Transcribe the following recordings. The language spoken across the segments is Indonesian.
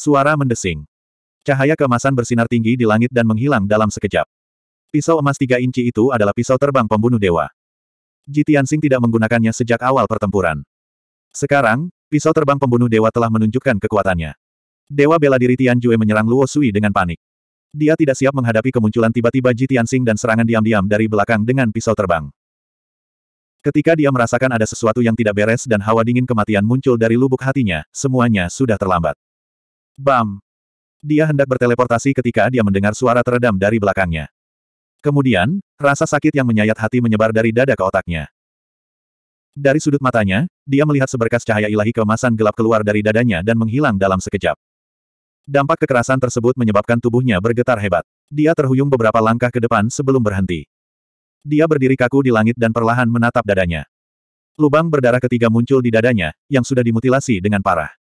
Suara mendesing. Cahaya kemasan bersinar tinggi di langit dan menghilang dalam sekejap. Pisau emas tiga inci itu adalah pisau terbang pembunuh dewa. Ji Tianxing tidak menggunakannya sejak awal pertempuran. Sekarang, pisau terbang pembunuh dewa telah menunjukkan kekuatannya. Dewa bela diri Tianjue menyerang Luo Sui dengan panik. Dia tidak siap menghadapi kemunculan tiba-tiba Ji Tianxing dan serangan diam-diam dari belakang dengan pisau terbang. Ketika dia merasakan ada sesuatu yang tidak beres dan hawa dingin kematian muncul dari lubuk hatinya, semuanya sudah terlambat. Bam! Dia hendak berteleportasi ketika dia mendengar suara teredam dari belakangnya. Kemudian, rasa sakit yang menyayat hati menyebar dari dada ke otaknya. Dari sudut matanya, dia melihat seberkas cahaya ilahi kemasan gelap keluar dari dadanya dan menghilang dalam sekejap. Dampak kekerasan tersebut menyebabkan tubuhnya bergetar hebat. Dia terhuyung beberapa langkah ke depan sebelum berhenti. Dia berdiri kaku di langit dan perlahan menatap dadanya. Lubang berdarah ketiga muncul di dadanya, yang sudah dimutilasi dengan parah.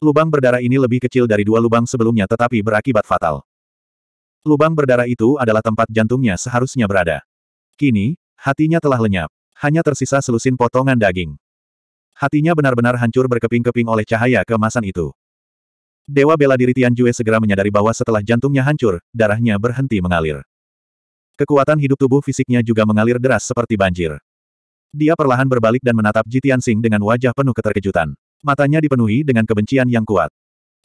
Lubang berdarah ini lebih kecil dari dua lubang sebelumnya tetapi berakibat fatal. Lubang berdarah itu adalah tempat jantungnya seharusnya berada. Kini, hatinya telah lenyap. Hanya tersisa selusin potongan daging. Hatinya benar-benar hancur berkeping-keping oleh cahaya kemasan itu. Dewa bela diri Tian segera menyadari bahwa setelah jantungnya hancur, darahnya berhenti mengalir. Kekuatan hidup tubuh fisiknya juga mengalir deras seperti banjir. Dia perlahan berbalik dan menatap Jitian Sing dengan wajah penuh keterkejutan. Matanya dipenuhi dengan kebencian yang kuat.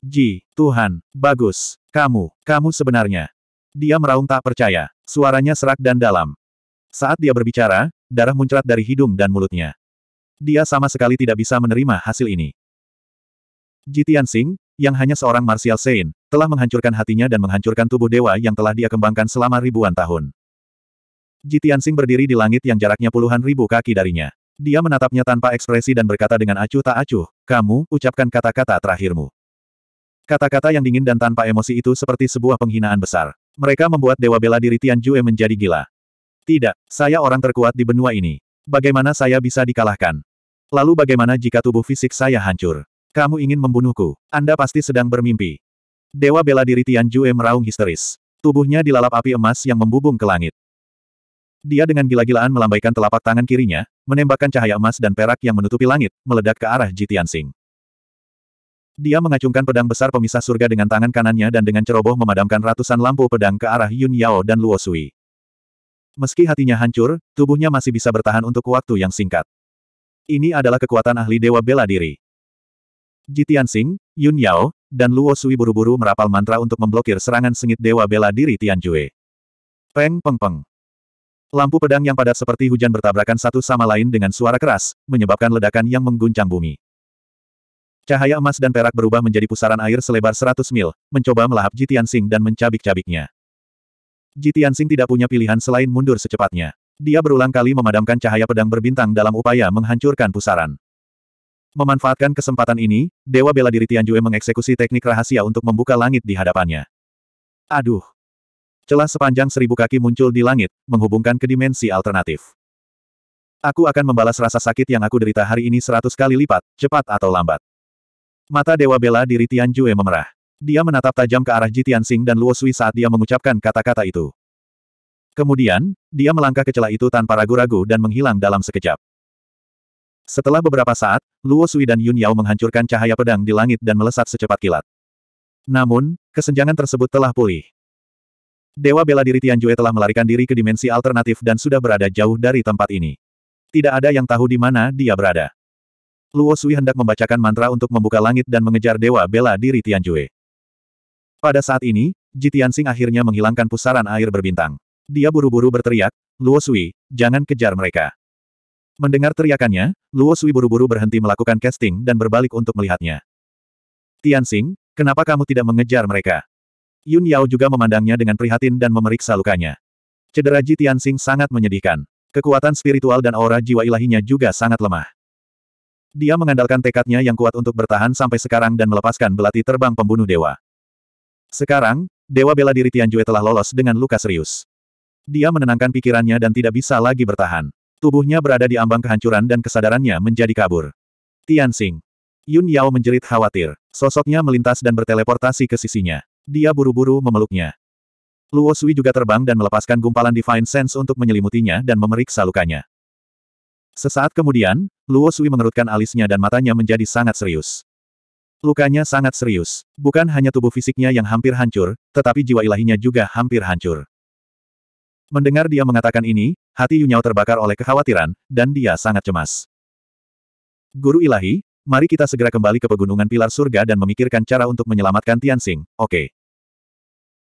Ji, Tuhan, bagus, kamu, kamu sebenarnya. Dia meraung tak percaya, suaranya serak dan dalam. Saat dia berbicara, darah muncrat dari hidung dan mulutnya. Dia sama sekali tidak bisa menerima hasil ini. Ji Tianxing, yang hanya seorang Martial Saint, telah menghancurkan hatinya dan menghancurkan tubuh dewa yang telah dia kembangkan selama ribuan tahun. Ji Tianxing berdiri di langit yang jaraknya puluhan ribu kaki darinya. Dia menatapnya tanpa ekspresi dan berkata dengan acuh tak acuh, kamu, ucapkan kata-kata terakhirmu. Kata-kata yang dingin dan tanpa emosi itu seperti sebuah penghinaan besar. Mereka membuat Dewa Bela Diri Tian Jue menjadi gila. Tidak, saya orang terkuat di benua ini. Bagaimana saya bisa dikalahkan? Lalu bagaimana jika tubuh fisik saya hancur? Kamu ingin membunuhku. Anda pasti sedang bermimpi. Dewa Bela Diri Tian Jue meraung histeris. Tubuhnya dilalap api emas yang membubung ke langit. Dia dengan gila-gilaan melambaikan telapak tangan kirinya, menembakkan cahaya emas dan perak yang menutupi langit, meledak ke arah Jitian Sing. Dia mengacungkan pedang besar pemisah surga dengan tangan kanannya dan dengan ceroboh memadamkan ratusan lampu pedang ke arah Yun Yao dan Luo Sui. Meski hatinya hancur, tubuhnya masih bisa bertahan untuk waktu yang singkat. Ini adalah kekuatan ahli dewa bela diri. Jitian Sing, Yun Yao, dan Luo Sui buru-buru merapal mantra untuk memblokir serangan sengit dewa bela diri Tianjue. Peng peng peng. Lampu pedang yang padat seperti hujan bertabrakan satu sama lain dengan suara keras, menyebabkan ledakan yang mengguncang bumi. Cahaya emas dan perak berubah menjadi pusaran air selebar 100 mil, mencoba melahap Jitian Sing dan mencabik-cabiknya. Jitian Sing tidak punya pilihan selain mundur secepatnya. Dia berulang kali memadamkan cahaya pedang berbintang dalam upaya menghancurkan pusaran. Memanfaatkan kesempatan ini, Dewa Bela Diri Tianjue mengeksekusi teknik rahasia untuk membuka langit di hadapannya. Aduh! Celah sepanjang seribu kaki muncul di langit, menghubungkan ke dimensi alternatif. Aku akan membalas rasa sakit yang aku derita hari ini seratus kali lipat, cepat atau lambat. Mata Dewa Bela diri Tian Jue memerah. Dia menatap tajam ke arah Jitian Sing dan Luo Sui saat dia mengucapkan kata-kata itu. Kemudian, dia melangkah ke celah itu tanpa ragu-ragu dan menghilang dalam sekejap. Setelah beberapa saat, Luo Sui dan Yun Yao menghancurkan cahaya pedang di langit dan melesat secepat kilat. Namun, kesenjangan tersebut telah pulih. Dewa bela diri Tianjue telah melarikan diri ke dimensi alternatif dan sudah berada jauh dari tempat ini. Tidak ada yang tahu di mana dia berada. Luo Sui hendak membacakan mantra untuk membuka langit dan mengejar Dewa bela diri Tianjue. Pada saat ini, Ji Tianxing akhirnya menghilangkan pusaran air berbintang. Dia buru-buru berteriak, Luo Sui, jangan kejar mereka. Mendengar teriakannya, Luo Sui buru-buru berhenti melakukan casting dan berbalik untuk melihatnya. Tianxing, kenapa kamu tidak mengejar mereka? Yun Yao juga memandangnya dengan prihatin dan memeriksa lukanya. Cedera Ji Tianxing sangat menyedihkan. Kekuatan spiritual dan aura jiwa ilahinya juga sangat lemah. Dia mengandalkan tekadnya yang kuat untuk bertahan sampai sekarang dan melepaskan belati terbang pembunuh dewa. Sekarang, Dewa Bela Diri Tianjue telah lolos dengan luka serius. Dia menenangkan pikirannya dan tidak bisa lagi bertahan. Tubuhnya berada di ambang kehancuran dan kesadarannya menjadi kabur. Tianxing. Yun Yao menjerit khawatir. Sosoknya melintas dan berteleportasi ke sisinya. Dia buru-buru memeluknya. Luo Sui juga terbang dan melepaskan gumpalan Divine Sense untuk menyelimutinya dan memeriksa lukanya. Sesaat kemudian, Luo Sui mengerutkan alisnya dan matanya menjadi sangat serius. Lukanya sangat serius. Bukan hanya tubuh fisiknya yang hampir hancur, tetapi jiwa ilahinya juga hampir hancur. Mendengar dia mengatakan ini, hati Yunyao terbakar oleh kekhawatiran, dan dia sangat cemas. Guru ilahi, mari kita segera kembali ke pegunungan pilar surga dan memikirkan cara untuk menyelamatkan Tianxing, oke. Okay.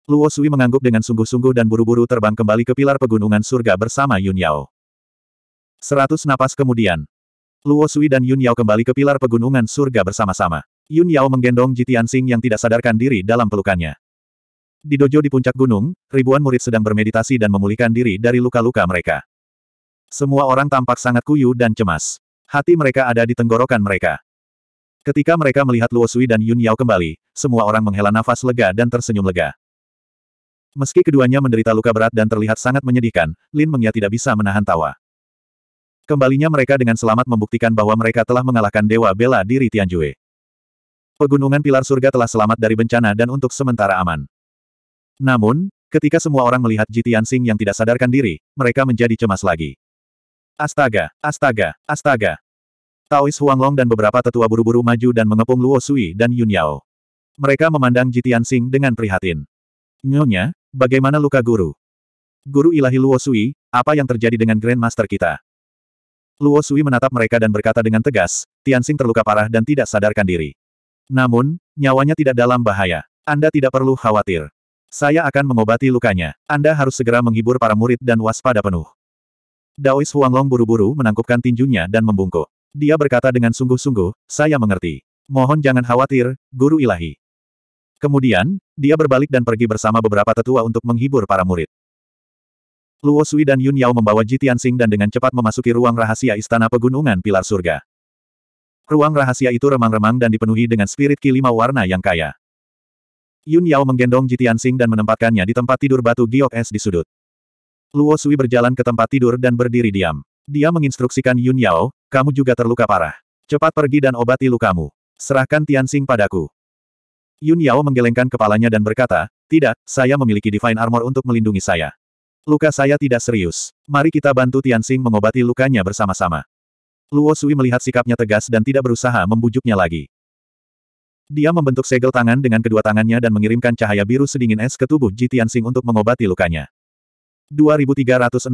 Luo Sui mengangguk dengan sungguh-sungguh dan buru-buru terbang kembali ke pilar pegunungan surga bersama Yun Yao. Seratus napas kemudian, Luo Sui dan Yun Yao kembali ke pilar pegunungan surga bersama-sama. Yun Yao menggendong Ji Tianxing yang tidak sadarkan diri dalam pelukannya. Di dojo di puncak gunung, ribuan murid sedang bermeditasi dan memulihkan diri dari luka-luka mereka. Semua orang tampak sangat kuyu dan cemas. Hati mereka ada di tenggorokan mereka. Ketika mereka melihat Luo Sui dan Yun Yao kembali, semua orang menghela nafas lega dan tersenyum lega. Meski keduanya menderita luka berat dan terlihat sangat menyedihkan, Lin Mengya tidak bisa menahan tawa. Kembalinya mereka dengan selamat membuktikan bahwa mereka telah mengalahkan Dewa Bela Diri Tianjue. Pegunungan Pilar Surga telah selamat dari bencana dan untuk sementara aman. Namun, ketika semua orang melihat Ji Tianxing yang tidak sadarkan diri, mereka menjadi cemas lagi. Astaga, astaga, astaga. Taois Huanglong dan beberapa tetua buru-buru maju dan mengepung Luo Sui dan Yun Yao. Mereka memandang Ji Tianxing dengan prihatin. Nyonya, bagaimana luka guru? Guru ilahi Luo Sui, apa yang terjadi dengan Grandmaster kita? Luo Sui menatap mereka dan berkata dengan tegas, Tianxing terluka parah dan tidak sadarkan diri. Namun, nyawanya tidak dalam bahaya. Anda tidak perlu khawatir. Saya akan mengobati lukanya. Anda harus segera menghibur para murid dan waspada penuh. Daois Huanglong buru-buru menangkupkan tinjunya dan membungkuk. Dia berkata dengan sungguh-sungguh, saya mengerti. Mohon jangan khawatir, guru ilahi. Kemudian, dia berbalik dan pergi bersama beberapa tetua untuk menghibur para murid. Luo Sui dan Yun Yao membawa Ji Tianxing dan dengan cepat memasuki ruang rahasia Istana Pegunungan Pilar Surga. Ruang rahasia itu remang-remang dan dipenuhi dengan spirit ki lima warna yang kaya. Yun Yao menggendong Ji Tianxing dan menempatkannya di tempat tidur batu giok es di sudut. Luo Sui berjalan ke tempat tidur dan berdiri diam. Dia menginstruksikan Yun Yao, kamu juga terluka parah. Cepat pergi dan obati lukamu. Serahkan Tianxing padaku. Yun Yao menggelengkan kepalanya dan berkata, tidak, saya memiliki Divine Armor untuk melindungi saya. Luka saya tidak serius. Mari kita bantu Tianxing mengobati lukanya bersama-sama. Luo Sui melihat sikapnya tegas dan tidak berusaha membujuknya lagi. Dia membentuk segel tangan dengan kedua tangannya dan mengirimkan cahaya biru sedingin es ke tubuh Ji Tianxing untuk mengobati lukanya. 2362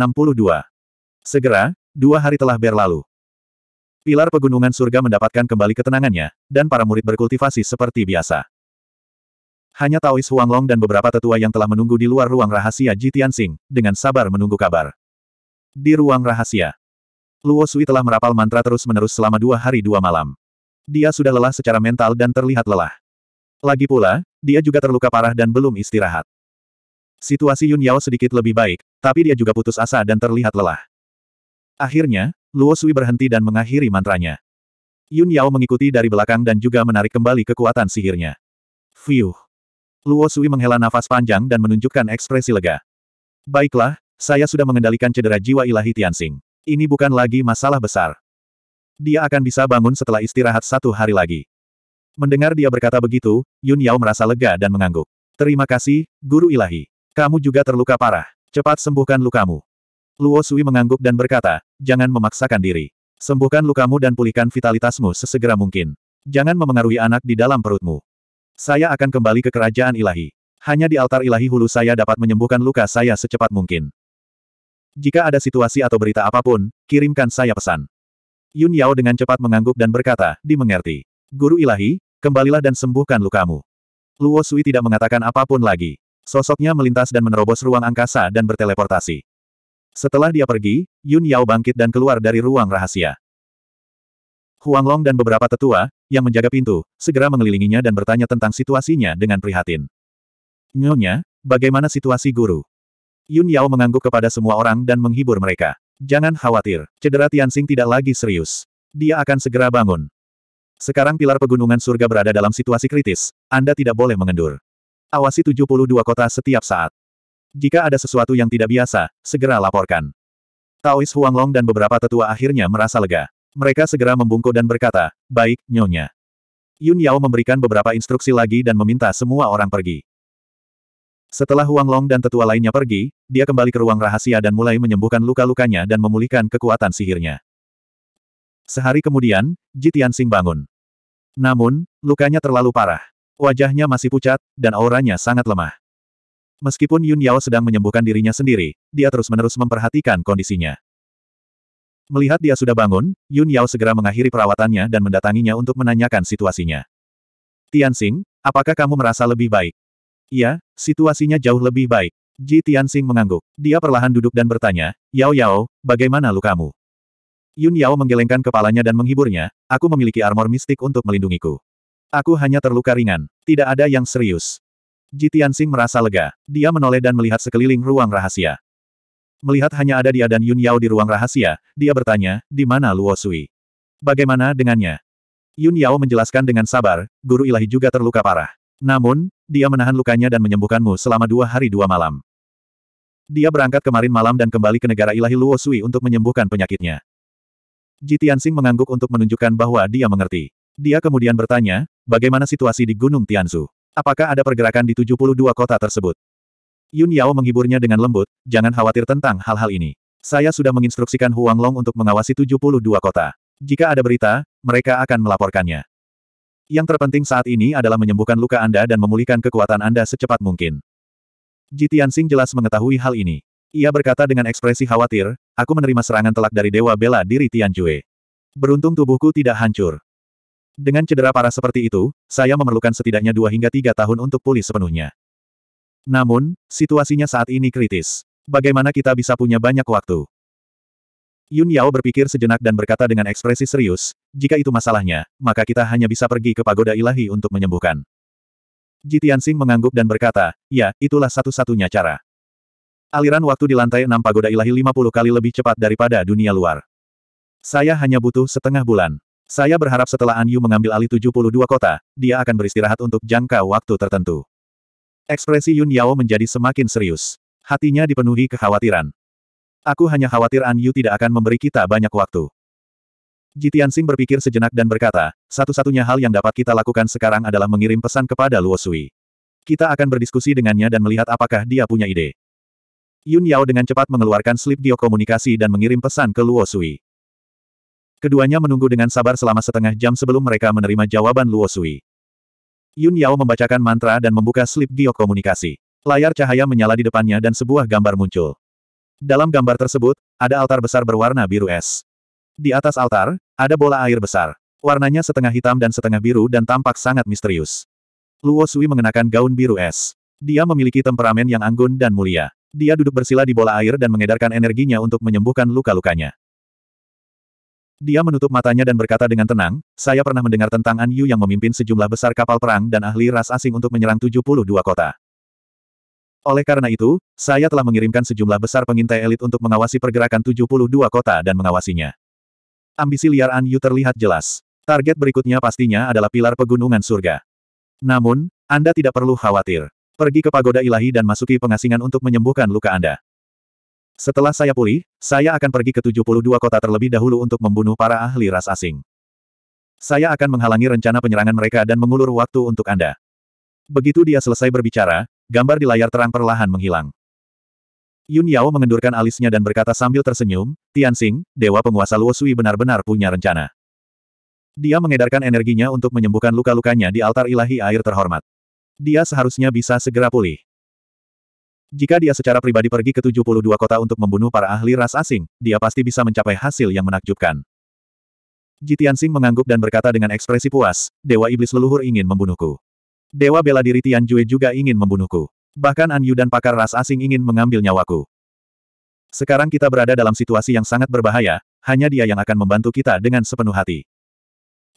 Segera, dua hari telah berlalu. Pilar Pegunungan Surga mendapatkan kembali ketenangannya, dan para murid berkultivasi seperti biasa. Hanya Taois Huanglong dan beberapa tetua yang telah menunggu di luar ruang rahasia Ji Tianxing, dengan sabar menunggu kabar. Di ruang rahasia, Luo Sui telah merapal mantra terus-menerus selama dua hari dua malam. Dia sudah lelah secara mental dan terlihat lelah. Lagi pula, dia juga terluka parah dan belum istirahat. Situasi Yun Yao sedikit lebih baik, tapi dia juga putus asa dan terlihat lelah. Akhirnya, Luo Sui berhenti dan mengakhiri mantranya. Yun Yao mengikuti dari belakang dan juga menarik kembali kekuatan sihirnya. Fiuh! Luo Sui menghela nafas panjang dan menunjukkan ekspresi lega. Baiklah, saya sudah mengendalikan cedera jiwa ilahi Tianxing. Ini bukan lagi masalah besar. Dia akan bisa bangun setelah istirahat satu hari lagi. Mendengar dia berkata begitu, Yun Yao merasa lega dan mengangguk. Terima kasih, Guru Ilahi. Kamu juga terluka parah. Cepat sembuhkan lukamu. Luo Sui mengangguk dan berkata, jangan memaksakan diri. Sembuhkan lukamu dan pulihkan vitalitasmu sesegera mungkin. Jangan memengaruhi anak di dalam perutmu. Saya akan kembali ke kerajaan ilahi. Hanya di altar ilahi hulu saya dapat menyembuhkan luka saya secepat mungkin. Jika ada situasi atau berita apapun, kirimkan saya pesan. Yun Yao dengan cepat mengangguk dan berkata, dimengerti. Guru ilahi, kembalilah dan sembuhkan lukamu. Luo Sui tidak mengatakan apapun lagi. Sosoknya melintas dan menerobos ruang angkasa dan berteleportasi. Setelah dia pergi, Yun Yao bangkit dan keluar dari ruang rahasia. Huang Long dan beberapa tetua, yang menjaga pintu, segera mengelilinginya dan bertanya tentang situasinya dengan prihatin. Nyonya, bagaimana situasi guru? Yun Yao mengangguk kepada semua orang dan menghibur mereka. Jangan khawatir, cedera Tianxing tidak lagi serius. Dia akan segera bangun. Sekarang pilar pegunungan surga berada dalam situasi kritis, Anda tidak boleh mengendur. Awasi 72 kota setiap saat. Jika ada sesuatu yang tidak biasa, segera laporkan. Taois Huanglong dan beberapa tetua akhirnya merasa lega. Mereka segera membungkuk dan berkata, baik, nyonya. Yun Yao memberikan beberapa instruksi lagi dan meminta semua orang pergi. Setelah Huang Long dan tetua lainnya pergi, dia kembali ke ruang rahasia dan mulai menyembuhkan luka-lukanya dan memulihkan kekuatan sihirnya. Sehari kemudian, Ji Sing bangun. Namun, lukanya terlalu parah. Wajahnya masih pucat, dan auranya sangat lemah. Meskipun Yun Yao sedang menyembuhkan dirinya sendiri, dia terus-menerus memperhatikan kondisinya. Melihat dia sudah bangun, Yun Yao segera mengakhiri perawatannya dan mendatanginya untuk menanyakan situasinya. Tianxing, apakah kamu merasa lebih baik? Iya, situasinya jauh lebih baik. Ji Tianxing mengangguk. Dia perlahan duduk dan bertanya, Yao Yao, bagaimana lukamu? Yun Yao menggelengkan kepalanya dan menghiburnya, aku memiliki armor mistik untuk melindungiku. Aku hanya terluka ringan, tidak ada yang serius. Ji Tianxing merasa lega. Dia menoleh dan melihat sekeliling ruang rahasia. Melihat hanya ada dia dan Yun Yao di ruang rahasia, dia bertanya, di mana Luo Sui? Bagaimana dengannya? Yun Yao menjelaskan dengan sabar, guru ilahi juga terluka parah. Namun, dia menahan lukanya dan menyembuhkanmu selama dua hari dua malam. Dia berangkat kemarin malam dan kembali ke negara ilahi Luo Sui untuk menyembuhkan penyakitnya. Ji Tianxing mengangguk untuk menunjukkan bahwa dia mengerti. Dia kemudian bertanya, bagaimana situasi di Gunung Tianzu? Apakah ada pergerakan di 72 kota tersebut? Yun Yao menghiburnya dengan lembut, jangan khawatir tentang hal-hal ini. Saya sudah menginstruksikan Huang Long untuk mengawasi 72 kota. Jika ada berita, mereka akan melaporkannya. Yang terpenting saat ini adalah menyembuhkan luka Anda dan memulihkan kekuatan Anda secepat mungkin. Jitian Sing jelas mengetahui hal ini. Ia berkata dengan ekspresi khawatir, aku menerima serangan telak dari Dewa Bela Diri Tianjue. Beruntung tubuhku tidak hancur. Dengan cedera parah seperti itu, saya memerlukan setidaknya dua hingga tiga tahun untuk pulih sepenuhnya. Namun, situasinya saat ini kritis. Bagaimana kita bisa punya banyak waktu? Yun Yao berpikir sejenak dan berkata dengan ekspresi serius, jika itu masalahnya, maka kita hanya bisa pergi ke pagoda ilahi untuk menyembuhkan. Ji Tianxing mengangguk dan berkata, ya, itulah satu-satunya cara. Aliran waktu di lantai enam pagoda ilahi 50 kali lebih cepat daripada dunia luar. Saya hanya butuh setengah bulan. Saya berharap setelah An Yu mengambil alih 72 kota, dia akan beristirahat untuk jangka waktu tertentu. Ekspresi Yun Yao menjadi semakin serius. Hatinya dipenuhi kekhawatiran. Aku hanya khawatir An Yu tidak akan memberi kita banyak waktu. Jitian Sing berpikir sejenak dan berkata, satu-satunya hal yang dapat kita lakukan sekarang adalah mengirim pesan kepada Luo Sui. Kita akan berdiskusi dengannya dan melihat apakah dia punya ide. Yun Yao dengan cepat mengeluarkan slip dio komunikasi dan mengirim pesan ke Luo Sui. Keduanya menunggu dengan sabar selama setengah jam sebelum mereka menerima jawaban Luo Sui. Yun Yao membacakan mantra dan membuka slip giok komunikasi. Layar cahaya menyala di depannya dan sebuah gambar muncul. Dalam gambar tersebut, ada altar besar berwarna biru es. Di atas altar, ada bola air besar. Warnanya setengah hitam dan setengah biru dan tampak sangat misterius. Luo Sui mengenakan gaun biru es. Dia memiliki temperamen yang anggun dan mulia. Dia duduk bersila di bola air dan mengedarkan energinya untuk menyembuhkan luka-lukanya. Dia menutup matanya dan berkata dengan tenang, saya pernah mendengar tentang An Yu yang memimpin sejumlah besar kapal perang dan ahli ras asing untuk menyerang 72 kota. Oleh karena itu, saya telah mengirimkan sejumlah besar pengintai elit untuk mengawasi pergerakan 72 kota dan mengawasinya. Ambisi liar An Yu terlihat jelas. Target berikutnya pastinya adalah pilar pegunungan surga. Namun, Anda tidak perlu khawatir. Pergi ke pagoda ilahi dan masuki pengasingan untuk menyembuhkan luka Anda. Setelah saya pulih, saya akan pergi ke 72 kota terlebih dahulu untuk membunuh para ahli ras asing. Saya akan menghalangi rencana penyerangan mereka dan mengulur waktu untuk Anda. Begitu dia selesai berbicara, gambar di layar terang perlahan menghilang. Yun Yao mengendurkan alisnya dan berkata sambil tersenyum, Tianxing, dewa penguasa Luo Sui benar-benar punya rencana. Dia mengedarkan energinya untuk menyembuhkan luka-lukanya di altar ilahi air terhormat. Dia seharusnya bisa segera pulih. Jika dia secara pribadi pergi ke 72 kota untuk membunuh para ahli ras asing, dia pasti bisa mencapai hasil yang menakjubkan. Jitian Sing mengangguk dan berkata dengan ekspresi puas, Dewa Iblis Leluhur ingin membunuhku. Dewa bela diri Tian Jue juga ingin membunuhku. Bahkan An Yu dan pakar ras asing ingin mengambil nyawaku. Sekarang kita berada dalam situasi yang sangat berbahaya, hanya dia yang akan membantu kita dengan sepenuh hati.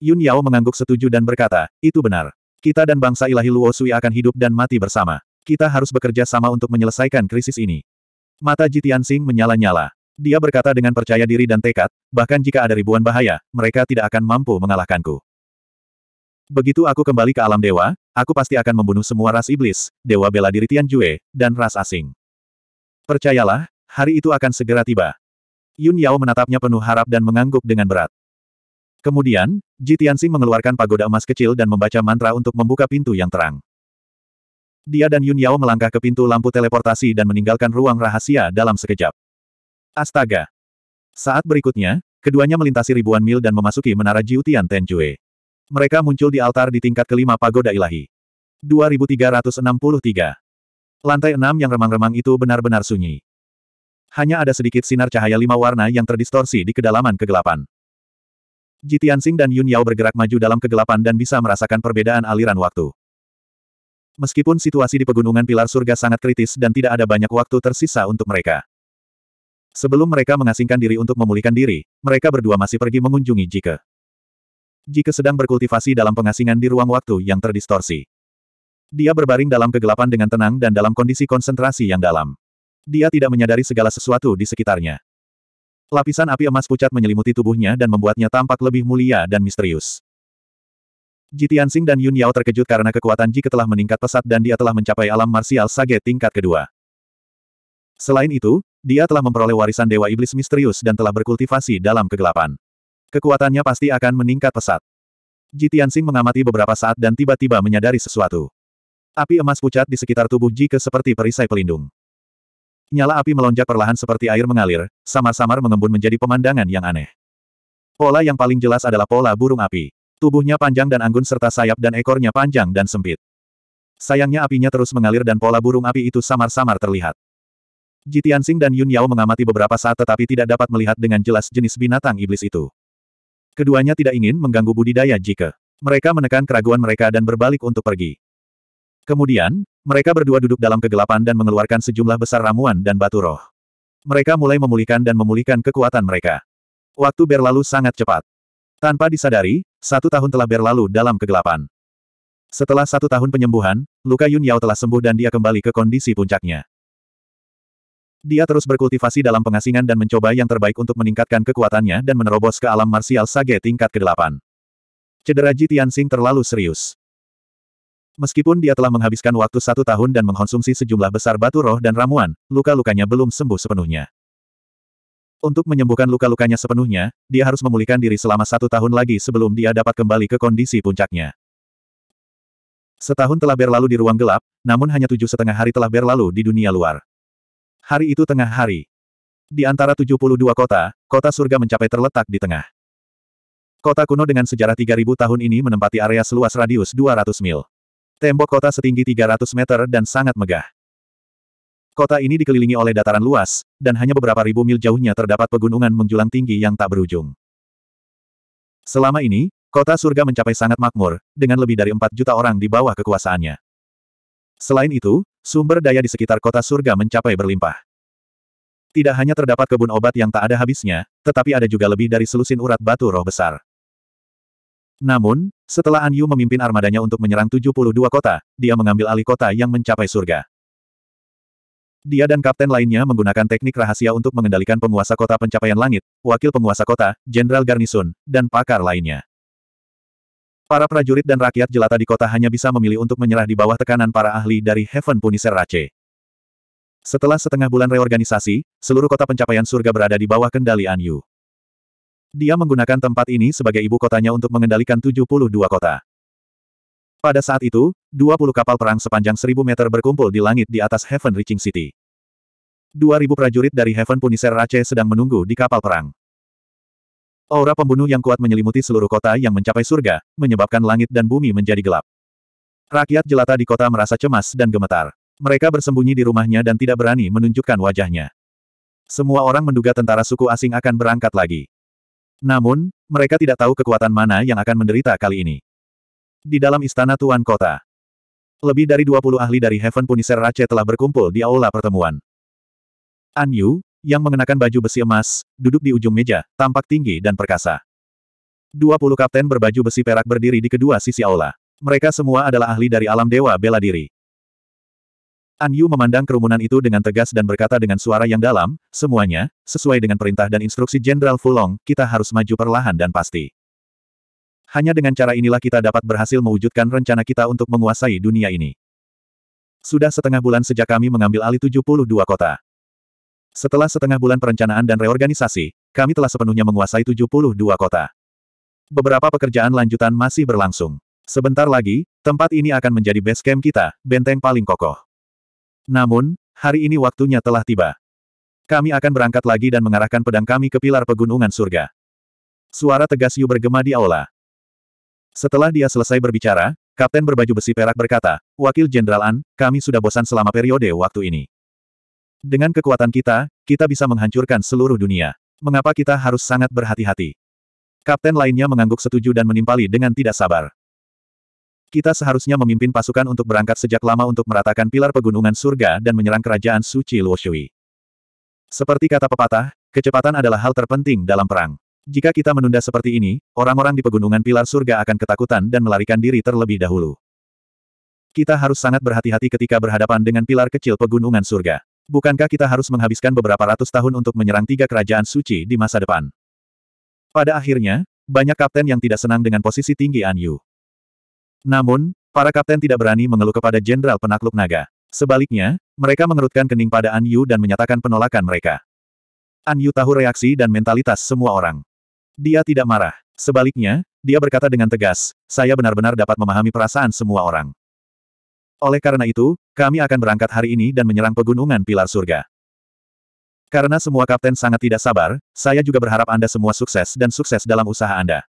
Yun Yao mengangguk setuju dan berkata, itu benar. Kita dan bangsa ilahi Luo Sui akan hidup dan mati bersama. Kita harus bekerja sama untuk menyelesaikan krisis ini. Mata Jitian Sing menyala-nyala. Dia berkata dengan percaya diri dan tekad, bahkan jika ada ribuan bahaya, mereka tidak akan mampu mengalahkanku. Begitu aku kembali ke alam dewa, aku pasti akan membunuh semua ras iblis, dewa bela diri Tian Jue, dan ras asing. Percayalah, hari itu akan segera tiba. Yun Yao menatapnya penuh harap dan mengangguk dengan berat. Kemudian, Ji Tianxing mengeluarkan pagoda emas kecil dan membaca mantra untuk membuka pintu yang terang. Dia dan Yun Yao melangkah ke pintu lampu teleportasi dan meninggalkan ruang rahasia dalam sekejap. Astaga! Saat berikutnya, keduanya melintasi ribuan mil dan memasuki menara Jiutian Tenjue. Mereka muncul di altar di tingkat kelima Pagoda Ilahi. 2363. Lantai enam yang remang-remang itu benar-benar sunyi. Hanya ada sedikit sinar cahaya lima warna yang terdistorsi di kedalaman kegelapan. Sing dan Yun Yao bergerak maju dalam kegelapan dan bisa merasakan perbedaan aliran waktu. Meskipun situasi di pegunungan pilar surga sangat kritis dan tidak ada banyak waktu tersisa untuk mereka. Sebelum mereka mengasingkan diri untuk memulihkan diri, mereka berdua masih pergi mengunjungi Jike. Jike sedang berkultivasi dalam pengasingan di ruang waktu yang terdistorsi. Dia berbaring dalam kegelapan dengan tenang dan dalam kondisi konsentrasi yang dalam. Dia tidak menyadari segala sesuatu di sekitarnya. Lapisan api emas pucat menyelimuti tubuhnya dan membuatnya tampak lebih mulia dan misterius. Ji Tianxing dan Yun Yao terkejut karena kekuatan Ji telah meningkat pesat dan dia telah mencapai alam marsial sage tingkat kedua. Selain itu, dia telah memperoleh warisan Dewa Iblis Misterius dan telah berkultivasi dalam kegelapan. Kekuatannya pasti akan meningkat pesat. Ji Tianxing mengamati beberapa saat dan tiba-tiba menyadari sesuatu. Api emas pucat di sekitar tubuh Ji Ke seperti perisai pelindung. Nyala api melonjak perlahan seperti air mengalir, samar-samar mengembun menjadi pemandangan yang aneh. Pola yang paling jelas adalah pola burung api. Tubuhnya panjang dan anggun serta sayap dan ekornya panjang dan sempit. Sayangnya apinya terus mengalir dan pola burung api itu samar-samar terlihat. Jitiansing dan Yun Yao mengamati beberapa saat tetapi tidak dapat melihat dengan jelas jenis binatang iblis itu. Keduanya tidak ingin mengganggu budidaya jika mereka menekan keraguan mereka dan berbalik untuk pergi. Kemudian, mereka berdua duduk dalam kegelapan dan mengeluarkan sejumlah besar ramuan dan batu roh. Mereka mulai memulihkan dan memulihkan kekuatan mereka. Waktu berlalu sangat cepat. Tanpa disadari, satu tahun telah berlalu dalam kegelapan. Setelah satu tahun penyembuhan, luka Yun Yao telah sembuh dan dia kembali ke kondisi puncaknya. Dia terus berkultivasi dalam pengasingan dan mencoba yang terbaik untuk meningkatkan kekuatannya dan menerobos ke alam marsial sage tingkat ke-8. Cedera Ji Tianxing terlalu serius. Meskipun dia telah menghabiskan waktu satu tahun dan mengkonsumsi sejumlah besar batu roh dan ramuan, luka-lukanya belum sembuh sepenuhnya. Untuk menyembuhkan luka-lukanya sepenuhnya, dia harus memulihkan diri selama satu tahun lagi sebelum dia dapat kembali ke kondisi puncaknya. Setahun telah berlalu di ruang gelap, namun hanya tujuh setengah hari telah berlalu di dunia luar. Hari itu tengah hari. Di antara 72 kota, kota surga mencapai terletak di tengah. Kota kuno dengan sejarah 3000 tahun ini menempati area seluas radius 200 mil. Tembok kota setinggi 300 meter dan sangat megah. Kota ini dikelilingi oleh dataran luas, dan hanya beberapa ribu mil jauhnya terdapat pegunungan menjulang tinggi yang tak berujung. Selama ini, kota surga mencapai sangat makmur, dengan lebih dari 4 juta orang di bawah kekuasaannya. Selain itu, sumber daya di sekitar kota surga mencapai berlimpah. Tidak hanya terdapat kebun obat yang tak ada habisnya, tetapi ada juga lebih dari selusin urat batu roh besar. Namun, setelah An Yu memimpin armadanya untuk menyerang 72 kota, dia mengambil alih kota yang mencapai surga. Dia dan kapten lainnya menggunakan teknik rahasia untuk mengendalikan penguasa kota pencapaian langit, wakil penguasa kota, jenderal garnisun, dan pakar lainnya. Para prajurit dan rakyat jelata di kota hanya bisa memilih untuk menyerah di bawah tekanan para ahli dari Heaven Punisher Rache. Setelah setengah bulan reorganisasi, seluruh kota pencapaian surga berada di bawah kendali Anyu. Dia menggunakan tempat ini sebagai ibu kotanya untuk mengendalikan 72 kota. Pada saat itu, 20 kapal perang sepanjang 1000 meter berkumpul di langit di atas Heaven Reaching City. 2000 prajurit dari Heaven Punisher Rache sedang menunggu di kapal perang. Aura pembunuh yang kuat menyelimuti seluruh kota yang mencapai surga, menyebabkan langit dan bumi menjadi gelap. Rakyat jelata di kota merasa cemas dan gemetar. Mereka bersembunyi di rumahnya dan tidak berani menunjukkan wajahnya. Semua orang menduga tentara suku asing akan berangkat lagi. Namun, mereka tidak tahu kekuatan mana yang akan menderita kali ini di dalam istana Tuan Kota. Lebih dari 20 ahli dari Heaven Punisher Rache telah berkumpul di aula pertemuan. An Yu, yang mengenakan baju besi emas, duduk di ujung meja, tampak tinggi dan perkasa. 20 kapten berbaju besi perak berdiri di kedua sisi aula. Mereka semua adalah ahli dari alam dewa bela diri. An Yu memandang kerumunan itu dengan tegas dan berkata dengan suara yang dalam, semuanya, sesuai dengan perintah dan instruksi Jenderal Fulong, kita harus maju perlahan dan pasti. Hanya dengan cara inilah kita dapat berhasil mewujudkan rencana kita untuk menguasai dunia ini. Sudah setengah bulan sejak kami mengambil alih 72 kota. Setelah setengah bulan perencanaan dan reorganisasi, kami telah sepenuhnya menguasai 72 kota. Beberapa pekerjaan lanjutan masih berlangsung. Sebentar lagi, tempat ini akan menjadi base camp kita, benteng paling kokoh. Namun, hari ini waktunya telah tiba. Kami akan berangkat lagi dan mengarahkan pedang kami ke pilar pegunungan surga. Suara tegas Yu bergema di aula. Setelah dia selesai berbicara, Kapten berbaju besi perak berkata, Wakil Jenderal An, kami sudah bosan selama periode waktu ini. Dengan kekuatan kita, kita bisa menghancurkan seluruh dunia. Mengapa kita harus sangat berhati-hati? Kapten lainnya mengangguk setuju dan menimpali dengan tidak sabar. Kita seharusnya memimpin pasukan untuk berangkat sejak lama untuk meratakan pilar pegunungan surga dan menyerang kerajaan suci Luoshui. Seperti kata pepatah, kecepatan adalah hal terpenting dalam perang. Jika kita menunda seperti ini, orang-orang di pegunungan pilar surga akan ketakutan dan melarikan diri terlebih dahulu. Kita harus sangat berhati-hati ketika berhadapan dengan pilar kecil pegunungan surga. Bukankah kita harus menghabiskan beberapa ratus tahun untuk menyerang tiga kerajaan suci di masa depan? Pada akhirnya, banyak kapten yang tidak senang dengan posisi tinggi An Yu. Namun, para kapten tidak berani mengeluh kepada Jenderal Penakluk Naga. Sebaliknya, mereka mengerutkan kening pada An Yu dan menyatakan penolakan mereka. An Yu tahu reaksi dan mentalitas semua orang. Dia tidak marah. Sebaliknya, dia berkata dengan tegas, saya benar-benar dapat memahami perasaan semua orang. Oleh karena itu, kami akan berangkat hari ini dan menyerang pegunungan pilar surga. Karena semua kapten sangat tidak sabar, saya juga berharap Anda semua sukses dan sukses dalam usaha Anda.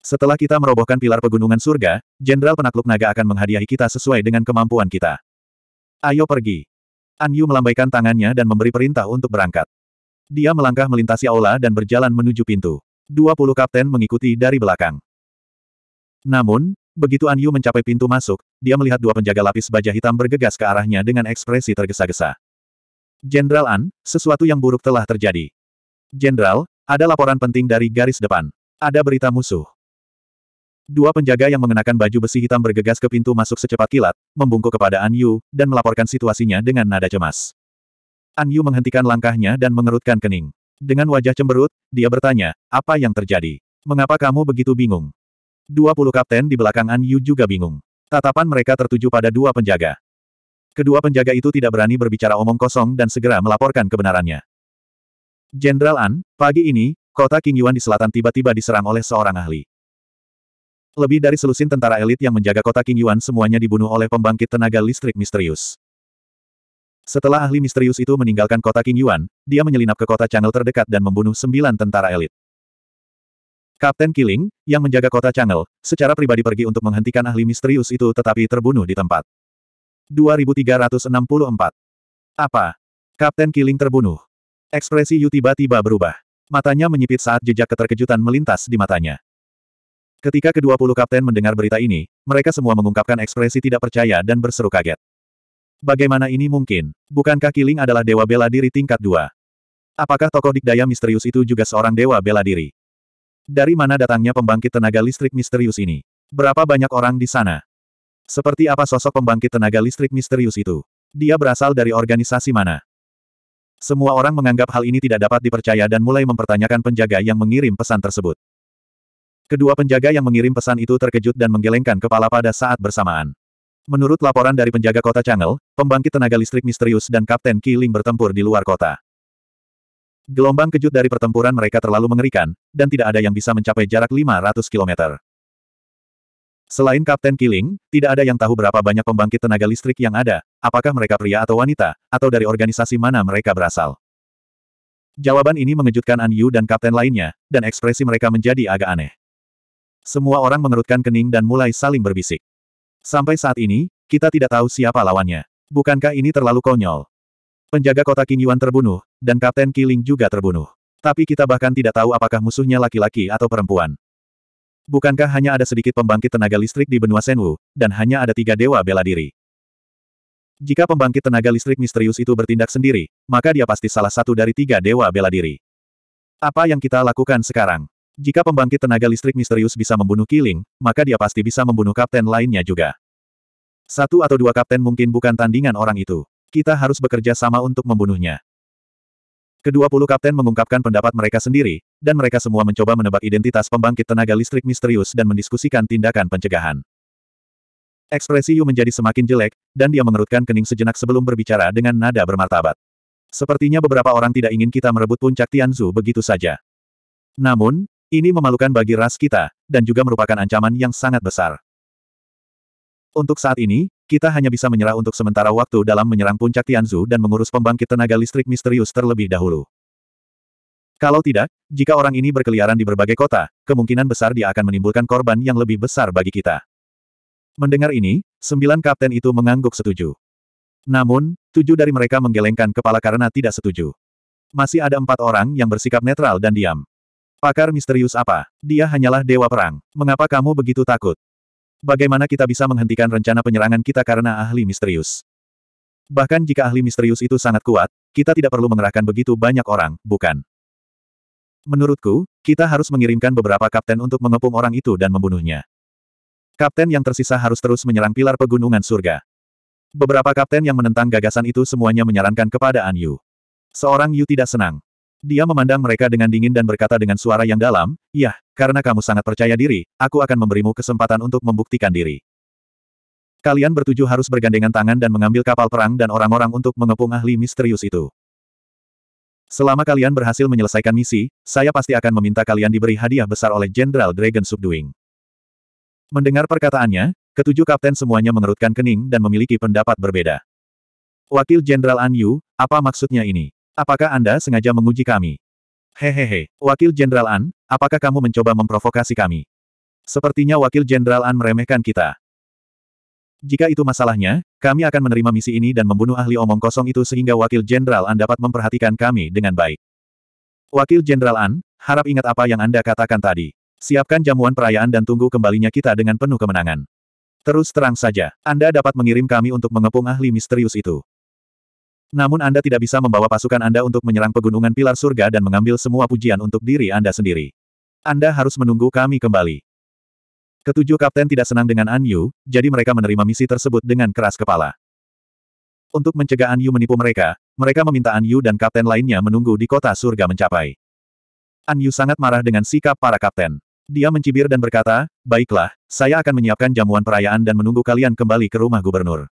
Setelah kita merobohkan pilar pegunungan surga, Jenderal Penakluk Naga akan menghadiahi kita sesuai dengan kemampuan kita. Ayo pergi. An Yu melambaikan tangannya dan memberi perintah untuk berangkat. Dia melangkah melintasi aula dan berjalan menuju pintu. Dua puluh kapten mengikuti dari belakang. Namun, begitu Anyu mencapai pintu masuk, dia melihat dua penjaga lapis baja hitam bergegas ke arahnya dengan ekspresi tergesa-gesa. Jenderal An, sesuatu yang buruk telah terjadi. Jenderal, ada laporan penting dari garis depan. Ada berita musuh. Dua penjaga yang mengenakan baju besi hitam bergegas ke pintu masuk secepat kilat, membungkuk kepada An Yu, dan melaporkan situasinya dengan nada cemas. An Yu menghentikan langkahnya dan mengerutkan kening. Dengan wajah cemberut, dia bertanya, apa yang terjadi? Mengapa kamu begitu bingung? Dua kapten di belakang An Yu juga bingung. Tatapan mereka tertuju pada dua penjaga. Kedua penjaga itu tidak berani berbicara omong kosong dan segera melaporkan kebenarannya. Jenderal An, pagi ini, kota King Yuan di selatan tiba-tiba diserang oleh seorang ahli. Lebih dari selusin tentara elit yang menjaga kota King Yuan semuanya dibunuh oleh pembangkit tenaga listrik misterius. Setelah ahli misterius itu meninggalkan kota Yuan, dia menyelinap ke kota Changel terdekat dan membunuh sembilan tentara elit. Kapten Killing, yang menjaga kota Changel, secara pribadi pergi untuk menghentikan ahli misterius itu tetapi terbunuh di tempat. 2364. Apa? Kapten Killing terbunuh. Ekspresi Yu tiba-tiba berubah. Matanya menyipit saat jejak keterkejutan melintas di matanya. Ketika kedua puluh kapten mendengar berita ini, mereka semua mengungkapkan ekspresi tidak percaya dan berseru kaget. Bagaimana ini mungkin? Bukankah Kiling adalah dewa bela diri tingkat dua? Apakah tokoh dikdaya misterius itu juga seorang dewa bela diri? Dari mana datangnya pembangkit tenaga listrik misterius ini? Berapa banyak orang di sana? Seperti apa sosok pembangkit tenaga listrik misterius itu? Dia berasal dari organisasi mana? Semua orang menganggap hal ini tidak dapat dipercaya dan mulai mempertanyakan penjaga yang mengirim pesan tersebut. Kedua penjaga yang mengirim pesan itu terkejut dan menggelengkan kepala pada saat bersamaan. Menurut laporan dari penjaga kota Changel, pembangkit tenaga listrik misterius dan Kapten Killing bertempur di luar kota. Gelombang kejut dari pertempuran mereka terlalu mengerikan, dan tidak ada yang bisa mencapai jarak 500 km. Selain Kapten Killing, tidak ada yang tahu berapa banyak pembangkit tenaga listrik yang ada, apakah mereka pria atau wanita, atau dari organisasi mana mereka berasal. Jawaban ini mengejutkan An Yu dan kapten lainnya, dan ekspresi mereka menjadi agak aneh. Semua orang mengerutkan kening dan mulai saling berbisik. Sampai saat ini, kita tidak tahu siapa lawannya. Bukankah ini terlalu konyol? Penjaga kota Yuan terbunuh, dan Kapten Killing juga terbunuh. Tapi kita bahkan tidak tahu apakah musuhnya laki-laki atau perempuan. Bukankah hanya ada sedikit pembangkit tenaga listrik di benua Senwu, dan hanya ada tiga dewa bela diri? Jika pembangkit tenaga listrik misterius itu bertindak sendiri, maka dia pasti salah satu dari tiga dewa bela diri. Apa yang kita lakukan sekarang? Jika pembangkit tenaga listrik misterius bisa membunuh Killing, maka dia pasti bisa membunuh kapten lainnya juga. Satu atau dua kapten mungkin bukan tandingan orang itu. Kita harus bekerja sama untuk membunuhnya. Kedua puluh kapten mengungkapkan pendapat mereka sendiri, dan mereka semua mencoba menebak identitas pembangkit tenaga listrik misterius dan mendiskusikan tindakan pencegahan. Ekspresi Yu menjadi semakin jelek, dan dia mengerutkan kening sejenak sebelum berbicara dengan nada bermartabat. Sepertinya beberapa orang tidak ingin kita merebut puncak Tianzu begitu saja. Namun, ini memalukan bagi ras kita, dan juga merupakan ancaman yang sangat besar. Untuk saat ini, kita hanya bisa menyerah untuk sementara waktu dalam menyerang puncak Tianzu dan mengurus pembangkit tenaga listrik misterius terlebih dahulu. Kalau tidak, jika orang ini berkeliaran di berbagai kota, kemungkinan besar dia akan menimbulkan korban yang lebih besar bagi kita. Mendengar ini, sembilan kapten itu mengangguk setuju. Namun, tujuh dari mereka menggelengkan kepala karena tidak setuju. Masih ada empat orang yang bersikap netral dan diam. Pakar misterius apa? Dia hanyalah dewa perang. Mengapa kamu begitu takut? Bagaimana kita bisa menghentikan rencana penyerangan kita karena ahli misterius? Bahkan jika ahli misterius itu sangat kuat, kita tidak perlu mengerahkan begitu banyak orang, bukan? Menurutku, kita harus mengirimkan beberapa kapten untuk mengepung orang itu dan membunuhnya. Kapten yang tersisa harus terus menyerang pilar pegunungan surga. Beberapa kapten yang menentang gagasan itu semuanya menyarankan kepada An Yu. Seorang Yu tidak senang. Dia memandang mereka dengan dingin dan berkata dengan suara yang dalam, "Ya, karena kamu sangat percaya diri, aku akan memberimu kesempatan untuk membuktikan diri. Kalian bertujuh harus bergandengan tangan dan mengambil kapal perang dan orang-orang untuk mengepung ahli misterius itu. Selama kalian berhasil menyelesaikan misi, saya pasti akan meminta kalian diberi hadiah besar oleh Jenderal Dragon Subduing. Mendengar perkataannya, ketujuh kapten semuanya mengerutkan kening dan memiliki pendapat berbeda. Wakil Jenderal An Yu, apa maksudnya ini? Apakah Anda sengaja menguji kami? Hehehe, Wakil Jenderal An, apakah kamu mencoba memprovokasi kami? Sepertinya Wakil Jenderal An meremehkan kita. Jika itu masalahnya, kami akan menerima misi ini dan membunuh ahli omong kosong itu sehingga Wakil Jenderal An dapat memperhatikan kami dengan baik. Wakil Jenderal An, harap ingat apa yang Anda katakan tadi. Siapkan jamuan perayaan dan tunggu kembalinya kita dengan penuh kemenangan. Terus terang saja, Anda dapat mengirim kami untuk mengepung ahli misterius itu. Namun Anda tidak bisa membawa pasukan Anda untuk menyerang pegunungan pilar surga dan mengambil semua pujian untuk diri Anda sendiri. Anda harus menunggu kami kembali. Ketujuh kapten tidak senang dengan An Yu, jadi mereka menerima misi tersebut dengan keras kepala. Untuk mencegah An Yu menipu mereka, mereka meminta An Yu dan kapten lainnya menunggu di kota surga mencapai. An Yu sangat marah dengan sikap para kapten. Dia mencibir dan berkata, Baiklah, saya akan menyiapkan jamuan perayaan dan menunggu kalian kembali ke rumah gubernur.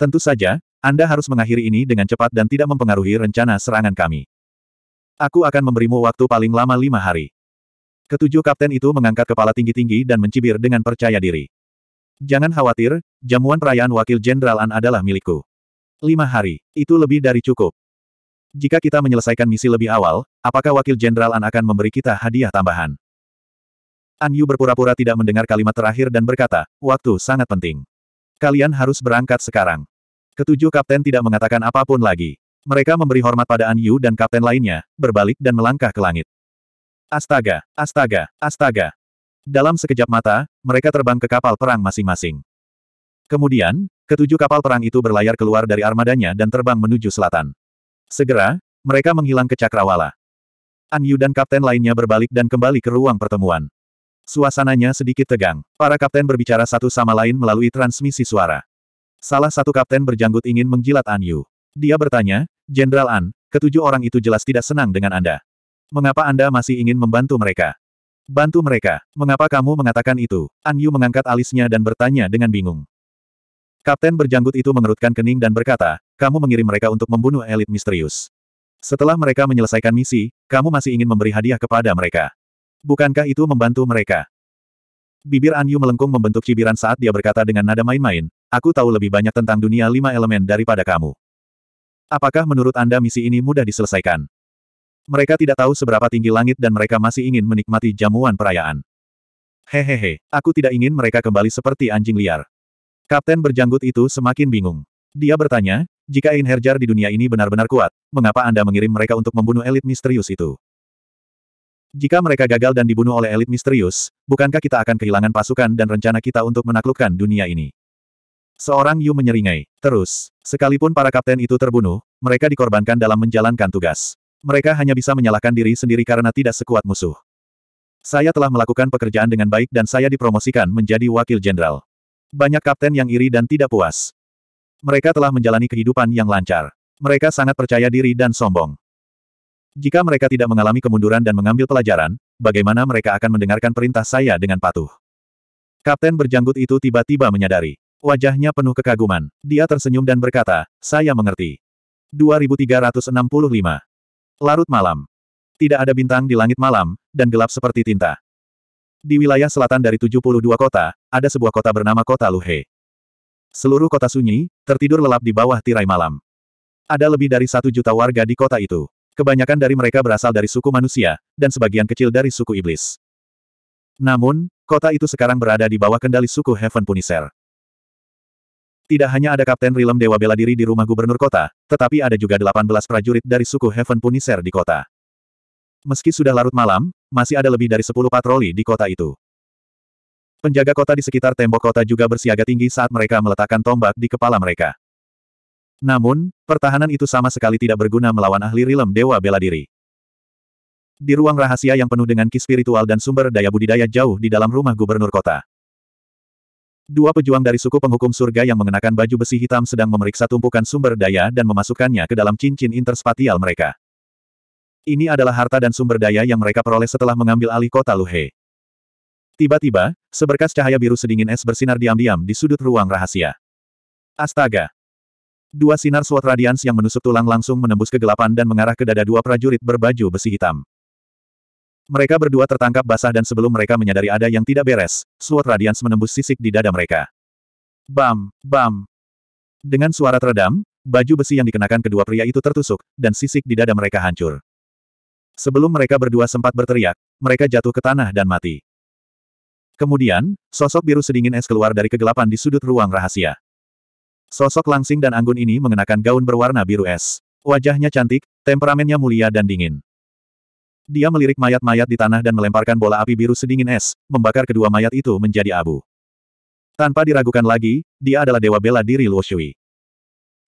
Tentu saja, anda harus mengakhiri ini dengan cepat dan tidak mempengaruhi rencana serangan kami. Aku akan memberimu waktu paling lama lima hari. Ketujuh kapten itu mengangkat kepala tinggi-tinggi dan mencibir dengan percaya diri. Jangan khawatir, jamuan perayaan wakil Jenderal An adalah milikku. Lima hari, itu lebih dari cukup. Jika kita menyelesaikan misi lebih awal, apakah wakil Jenderal An akan memberi kita hadiah tambahan? An Yu berpura-pura tidak mendengar kalimat terakhir dan berkata, waktu sangat penting. Kalian harus berangkat sekarang. Ketujuh kapten tidak mengatakan apapun lagi. Mereka memberi hormat pada An Yu dan kapten lainnya, berbalik dan melangkah ke langit. Astaga, astaga, astaga. Dalam sekejap mata, mereka terbang ke kapal perang masing-masing. Kemudian, ketujuh kapal perang itu berlayar keluar dari armadanya dan terbang menuju selatan. Segera, mereka menghilang ke Cakrawala. An Yu dan kapten lainnya berbalik dan kembali ke ruang pertemuan. Suasananya sedikit tegang. Para kapten berbicara satu sama lain melalui transmisi suara. Salah satu kapten berjanggut ingin menjilat An Yu. Dia bertanya, Jenderal An, ketujuh orang itu jelas tidak senang dengan Anda. Mengapa Anda masih ingin membantu mereka? Bantu mereka. Mengapa kamu mengatakan itu? An Yu mengangkat alisnya dan bertanya dengan bingung. Kapten berjanggut itu mengerutkan kening dan berkata, kamu mengirim mereka untuk membunuh elit misterius. Setelah mereka menyelesaikan misi, kamu masih ingin memberi hadiah kepada mereka. Bukankah itu membantu mereka? Bibir Anyu melengkung membentuk cibiran saat dia berkata dengan nada main-main, aku tahu lebih banyak tentang dunia lima elemen daripada kamu. Apakah menurut Anda misi ini mudah diselesaikan? Mereka tidak tahu seberapa tinggi langit dan mereka masih ingin menikmati jamuan perayaan. Hehehe, aku tidak ingin mereka kembali seperti anjing liar. Kapten berjanggut itu semakin bingung. Dia bertanya, jika Inherjar di dunia ini benar-benar kuat, mengapa Anda mengirim mereka untuk membunuh elit misterius itu? Jika mereka gagal dan dibunuh oleh elit misterius, bukankah kita akan kehilangan pasukan dan rencana kita untuk menaklukkan dunia ini? Seorang Yu menyeringai. Terus, sekalipun para kapten itu terbunuh, mereka dikorbankan dalam menjalankan tugas. Mereka hanya bisa menyalahkan diri sendiri karena tidak sekuat musuh. Saya telah melakukan pekerjaan dengan baik dan saya dipromosikan menjadi wakil jenderal. Banyak kapten yang iri dan tidak puas. Mereka telah menjalani kehidupan yang lancar. Mereka sangat percaya diri dan sombong. Jika mereka tidak mengalami kemunduran dan mengambil pelajaran, bagaimana mereka akan mendengarkan perintah saya dengan patuh? Kapten berjanggut itu tiba-tiba menyadari. Wajahnya penuh kekaguman. Dia tersenyum dan berkata, saya mengerti. 2365. Larut malam. Tidak ada bintang di langit malam, dan gelap seperti tinta. Di wilayah selatan dari 72 kota, ada sebuah kota bernama Kota Luhe. Seluruh kota sunyi, tertidur lelap di bawah tirai malam. Ada lebih dari satu juta warga di kota itu. Kebanyakan dari mereka berasal dari suku manusia, dan sebagian kecil dari suku iblis. Namun, kota itu sekarang berada di bawah kendali suku Heaven Punisher. Tidak hanya ada Kapten Rilem Dewa Bela Diri di rumah gubernur kota, tetapi ada juga 18 prajurit dari suku Heaven Punisher di kota. Meski sudah larut malam, masih ada lebih dari 10 patroli di kota itu. Penjaga kota di sekitar tembok kota juga bersiaga tinggi saat mereka meletakkan tombak di kepala mereka. Namun, pertahanan itu sama sekali tidak berguna melawan ahli rilem Dewa Bela Diri. Di ruang rahasia yang penuh dengan ki spiritual dan sumber daya budidaya jauh di dalam rumah gubernur kota. Dua pejuang dari suku penghukum surga yang mengenakan baju besi hitam sedang memeriksa tumpukan sumber daya dan memasukkannya ke dalam cincin interspatial mereka. Ini adalah harta dan sumber daya yang mereka peroleh setelah mengambil alih kota Luhe. Tiba-tiba, seberkas cahaya biru sedingin es bersinar diam-diam di sudut ruang rahasia. Astaga! Dua sinar suat radians yang menusuk tulang langsung menembus kegelapan dan mengarah ke dada dua prajurit berbaju besi hitam. Mereka berdua tertangkap basah dan sebelum mereka menyadari ada yang tidak beres, suat radians menembus sisik di dada mereka. Bam! Bam! Dengan suara teredam, baju besi yang dikenakan kedua pria itu tertusuk, dan sisik di dada mereka hancur. Sebelum mereka berdua sempat berteriak, mereka jatuh ke tanah dan mati. Kemudian, sosok biru sedingin es keluar dari kegelapan di sudut ruang rahasia. Sosok langsing dan anggun ini mengenakan gaun berwarna biru es. Wajahnya cantik, temperamennya mulia dan dingin. Dia melirik mayat-mayat di tanah dan melemparkan bola api biru sedingin es, membakar kedua mayat itu menjadi abu. Tanpa diragukan lagi, dia adalah dewa bela diri Luo Shui.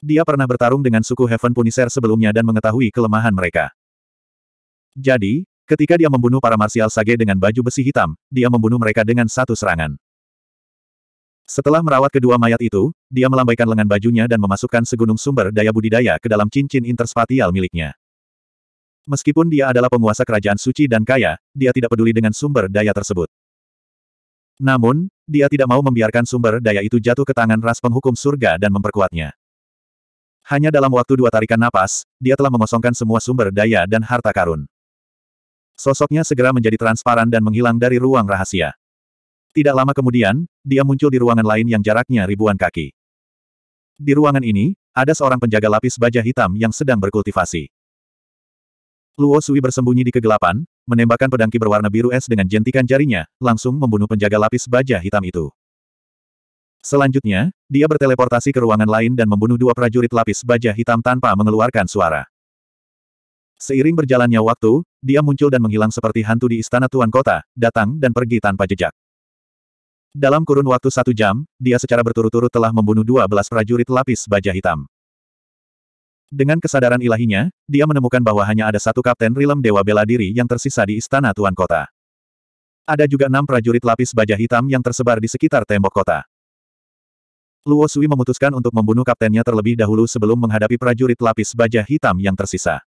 Dia pernah bertarung dengan suku Heaven Punisher sebelumnya dan mengetahui kelemahan mereka. Jadi, ketika dia membunuh para marsial sage dengan baju besi hitam, dia membunuh mereka dengan satu serangan. Setelah merawat kedua mayat itu, dia melambaikan lengan bajunya dan memasukkan segunung sumber daya budidaya ke dalam cincin interspatial miliknya. Meskipun dia adalah penguasa kerajaan suci dan kaya, dia tidak peduli dengan sumber daya tersebut. Namun, dia tidak mau membiarkan sumber daya itu jatuh ke tangan ras penghukum surga dan memperkuatnya. Hanya dalam waktu dua tarikan napas, dia telah mengosongkan semua sumber daya dan harta karun. Sosoknya segera menjadi transparan dan menghilang dari ruang rahasia. Tidak lama kemudian, dia muncul di ruangan lain yang jaraknya ribuan kaki. Di ruangan ini, ada seorang penjaga lapis baja hitam yang sedang berkultivasi. Luo Sui bersembunyi di kegelapan, menembakkan pedangki berwarna biru es dengan jentikan jarinya, langsung membunuh penjaga lapis baja hitam itu. Selanjutnya, dia berteleportasi ke ruangan lain dan membunuh dua prajurit lapis baja hitam tanpa mengeluarkan suara. Seiring berjalannya waktu, dia muncul dan menghilang seperti hantu di istana tuan kota, datang dan pergi tanpa jejak. Dalam kurun waktu satu jam, dia secara berturut-turut telah membunuh dua belas prajurit lapis baja hitam. Dengan kesadaran ilahinya, dia menemukan bahwa hanya ada satu Kapten Rilem Dewa Bela Diri yang tersisa di Istana Tuan Kota. Ada juga enam prajurit lapis baja hitam yang tersebar di sekitar tembok kota. Luo Sui memutuskan untuk membunuh kaptennya terlebih dahulu sebelum menghadapi prajurit lapis baja hitam yang tersisa.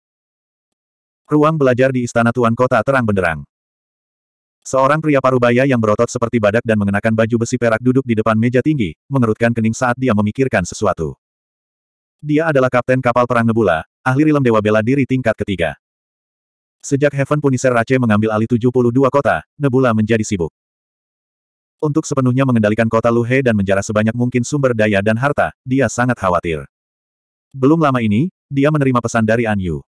Ruang belajar di Istana Tuan Kota terang benderang. Seorang pria parubaya yang berotot seperti badak dan mengenakan baju besi perak duduk di depan meja tinggi, mengerutkan kening saat dia memikirkan sesuatu. Dia adalah kapten kapal perang Nebula, ahli rilem dewa bela diri tingkat ketiga. Sejak Heaven Punisher Rache mengambil alih 72 kota, Nebula menjadi sibuk. Untuk sepenuhnya mengendalikan kota Luhe dan menjarah sebanyak mungkin sumber daya dan harta, dia sangat khawatir. Belum lama ini, dia menerima pesan dari An Yu.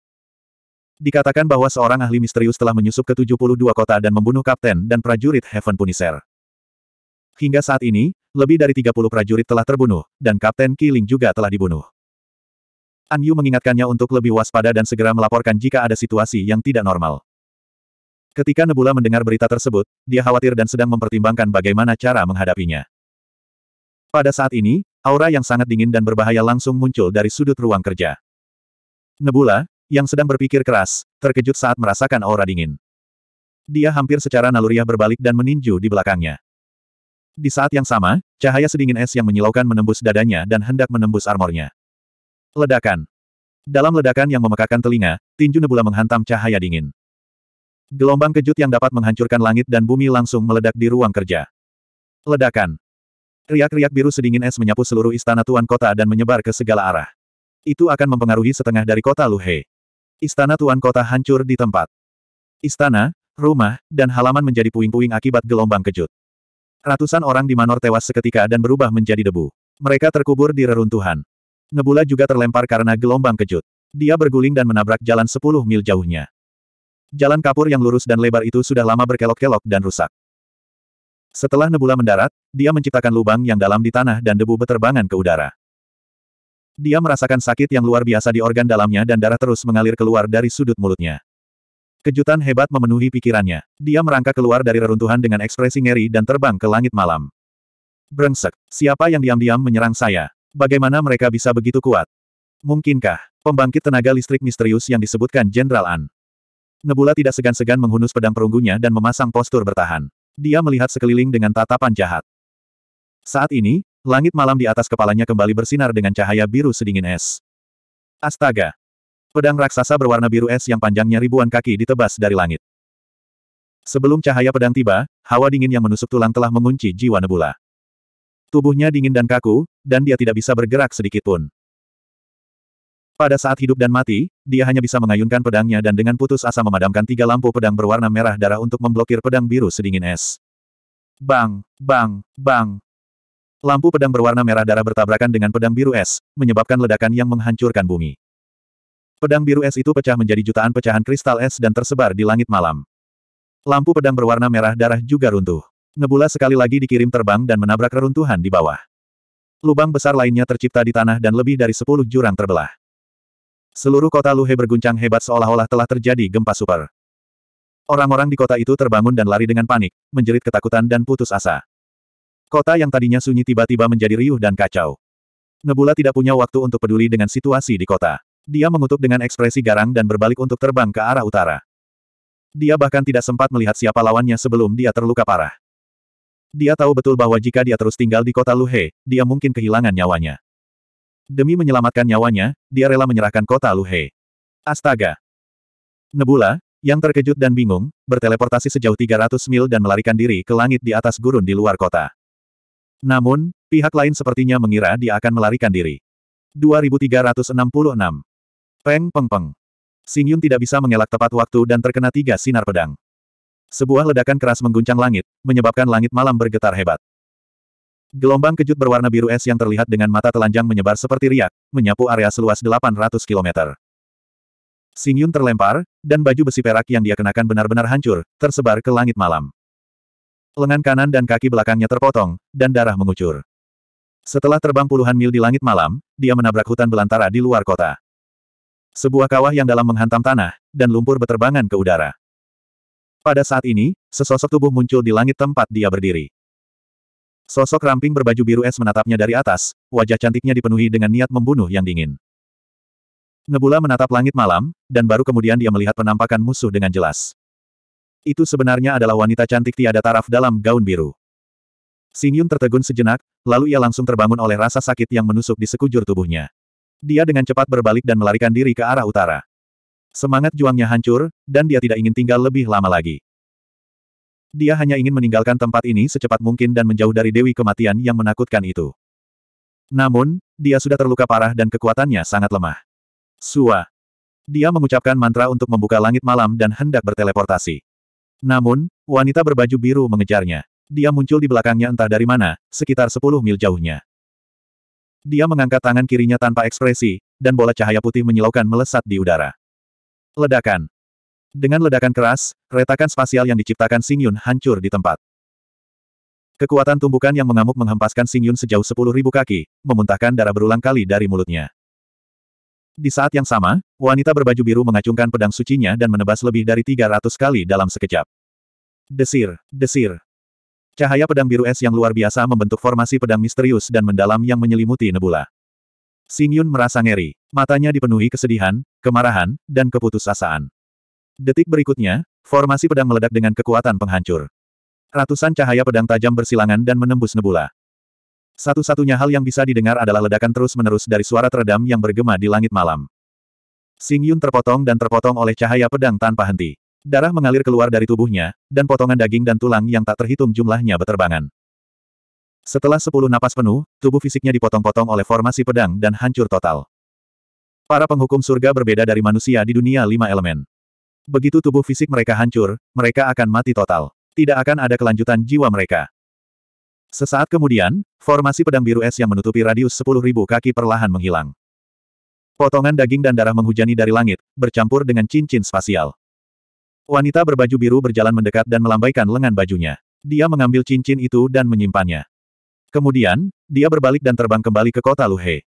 Dikatakan bahwa seorang ahli misterius telah menyusup ke 72 kota dan membunuh kapten dan prajurit Heaven Punisher. Hingga saat ini, lebih dari 30 prajurit telah terbunuh, dan Kapten Killing juga telah dibunuh. An Yu mengingatkannya untuk lebih waspada dan segera melaporkan jika ada situasi yang tidak normal. Ketika Nebula mendengar berita tersebut, dia khawatir dan sedang mempertimbangkan bagaimana cara menghadapinya. Pada saat ini, aura yang sangat dingin dan berbahaya langsung muncul dari sudut ruang kerja. Nebula, yang sedang berpikir keras, terkejut saat merasakan aura dingin. Dia hampir secara naluriah berbalik dan meninju di belakangnya. Di saat yang sama, cahaya sedingin es yang menyilaukan menembus dadanya dan hendak menembus armornya. Ledakan. Dalam ledakan yang memekakan telinga, tinju nebula menghantam cahaya dingin. Gelombang kejut yang dapat menghancurkan langit dan bumi langsung meledak di ruang kerja. Ledakan. Riak-riak biru sedingin es menyapu seluruh istana tuan kota dan menyebar ke segala arah. Itu akan mempengaruhi setengah dari kota Luhe. Istana Tuan Kota hancur di tempat. Istana, rumah, dan halaman menjadi puing-puing akibat gelombang kejut. Ratusan orang di Manor tewas seketika dan berubah menjadi debu. Mereka terkubur di reruntuhan. Nebula juga terlempar karena gelombang kejut. Dia berguling dan menabrak jalan 10 mil jauhnya. Jalan kapur yang lurus dan lebar itu sudah lama berkelok-kelok dan rusak. Setelah Nebula mendarat, dia menciptakan lubang yang dalam di tanah dan debu beterbangan ke udara. Dia merasakan sakit yang luar biasa di organ dalamnya dan darah terus mengalir keluar dari sudut mulutnya. Kejutan hebat memenuhi pikirannya. Dia merangkak keluar dari reruntuhan dengan ekspresi ngeri dan terbang ke langit malam. Brengsek, siapa yang diam-diam menyerang saya? Bagaimana mereka bisa begitu kuat? Mungkinkah, pembangkit tenaga listrik misterius yang disebutkan Jenderal An? Nebula tidak segan-segan menghunus pedang perunggunya dan memasang postur bertahan. Dia melihat sekeliling dengan tatapan jahat. Saat ini, Langit malam di atas kepalanya kembali bersinar dengan cahaya biru sedingin es. Astaga! Pedang raksasa berwarna biru es yang panjangnya ribuan kaki ditebas dari langit. Sebelum cahaya pedang tiba, hawa dingin yang menusuk tulang telah mengunci jiwa Nebula. Tubuhnya dingin dan kaku, dan dia tidak bisa bergerak sedikit pun. Pada saat hidup dan mati, dia hanya bisa mengayunkan pedangnya dan dengan putus asa memadamkan tiga lampu pedang berwarna merah darah untuk memblokir pedang biru sedingin es. Bang, bang, bang, Lampu pedang berwarna merah darah bertabrakan dengan pedang biru es, menyebabkan ledakan yang menghancurkan bumi. Pedang biru es itu pecah menjadi jutaan pecahan kristal es dan tersebar di langit malam. Lampu pedang berwarna merah darah juga runtuh. Nebula sekali lagi dikirim terbang dan menabrak reruntuhan di bawah. Lubang besar lainnya tercipta di tanah dan lebih dari sepuluh jurang terbelah. Seluruh kota Luhe berguncang hebat seolah-olah telah terjadi gempa super. Orang-orang di kota itu terbangun dan lari dengan panik, menjerit ketakutan dan putus asa. Kota yang tadinya sunyi tiba-tiba menjadi riuh dan kacau. Nebula tidak punya waktu untuk peduli dengan situasi di kota. Dia mengutuk dengan ekspresi garang dan berbalik untuk terbang ke arah utara. Dia bahkan tidak sempat melihat siapa lawannya sebelum dia terluka parah. Dia tahu betul bahwa jika dia terus tinggal di kota Luhe, dia mungkin kehilangan nyawanya. Demi menyelamatkan nyawanya, dia rela menyerahkan kota Luhe. Astaga! Nebula, yang terkejut dan bingung, berteleportasi sejauh 300 mil dan melarikan diri ke langit di atas gurun di luar kota. Namun, pihak lain sepertinya mengira dia akan melarikan diri. 2366 Peng Peng Peng Sing Yun tidak bisa mengelak tepat waktu dan terkena tiga sinar pedang. Sebuah ledakan keras mengguncang langit, menyebabkan langit malam bergetar hebat. Gelombang kejut berwarna biru es yang terlihat dengan mata telanjang menyebar seperti riak, menyapu area seluas 800 km. Sing Yun terlempar, dan baju besi perak yang dia kenakan benar-benar hancur, tersebar ke langit malam. Lengan kanan dan kaki belakangnya terpotong, dan darah mengucur. Setelah terbang puluhan mil di langit malam, dia menabrak hutan belantara di luar kota. Sebuah kawah yang dalam menghantam tanah, dan lumpur beterbangan ke udara. Pada saat ini, sesosok tubuh muncul di langit tempat dia berdiri. Sosok ramping berbaju biru es menatapnya dari atas, wajah cantiknya dipenuhi dengan niat membunuh yang dingin. Nebula menatap langit malam, dan baru kemudian dia melihat penampakan musuh dengan jelas. Itu sebenarnya adalah wanita cantik tiada taraf dalam gaun biru. Xing Yun tertegun sejenak, lalu ia langsung terbangun oleh rasa sakit yang menusuk di sekujur tubuhnya. Dia dengan cepat berbalik dan melarikan diri ke arah utara. Semangat juangnya hancur, dan dia tidak ingin tinggal lebih lama lagi. Dia hanya ingin meninggalkan tempat ini secepat mungkin dan menjauh dari Dewi Kematian yang menakutkan itu. Namun, dia sudah terluka parah dan kekuatannya sangat lemah. Sua. Dia mengucapkan mantra untuk membuka langit malam dan hendak berteleportasi. Namun, wanita berbaju biru mengejarnya. Dia muncul di belakangnya entah dari mana, sekitar 10 mil jauhnya. Dia mengangkat tangan kirinya tanpa ekspresi, dan bola cahaya putih menyilaukan melesat di udara. Ledakan. Dengan ledakan keras, retakan spasial yang diciptakan Xing Yun hancur di tempat. Kekuatan tumbukan yang mengamuk menghempaskan Xing Yun sejauh 10.000 kaki, memuntahkan darah berulang kali dari mulutnya. Di saat yang sama, wanita berbaju biru mengacungkan pedang sucinya dan menebas lebih dari 300 kali dalam sekejap. Desir, desir. Cahaya pedang biru es yang luar biasa membentuk formasi pedang misterius dan mendalam yang menyelimuti nebula. Xing Yun merasa ngeri. Matanya dipenuhi kesedihan, kemarahan, dan keputusasaan. Detik berikutnya, formasi pedang meledak dengan kekuatan penghancur. Ratusan cahaya pedang tajam bersilangan dan menembus nebula. Satu-satunya hal yang bisa didengar adalah ledakan terus-menerus dari suara teredam yang bergema di langit malam. Xing Yun terpotong dan terpotong oleh cahaya pedang tanpa henti. Darah mengalir keluar dari tubuhnya, dan potongan daging dan tulang yang tak terhitung jumlahnya beterbangan. Setelah sepuluh napas penuh, tubuh fisiknya dipotong-potong oleh formasi pedang dan hancur total. Para penghukum surga berbeda dari manusia di dunia lima elemen. Begitu tubuh fisik mereka hancur, mereka akan mati total. Tidak akan ada kelanjutan jiwa mereka. Sesaat kemudian, formasi pedang biru es yang menutupi radius 10.000 kaki perlahan menghilang. Potongan daging dan darah menghujani dari langit, bercampur dengan cincin spasial. Wanita berbaju biru berjalan mendekat dan melambaikan lengan bajunya. Dia mengambil cincin itu dan menyimpannya. Kemudian, dia berbalik dan terbang kembali ke kota Luhe.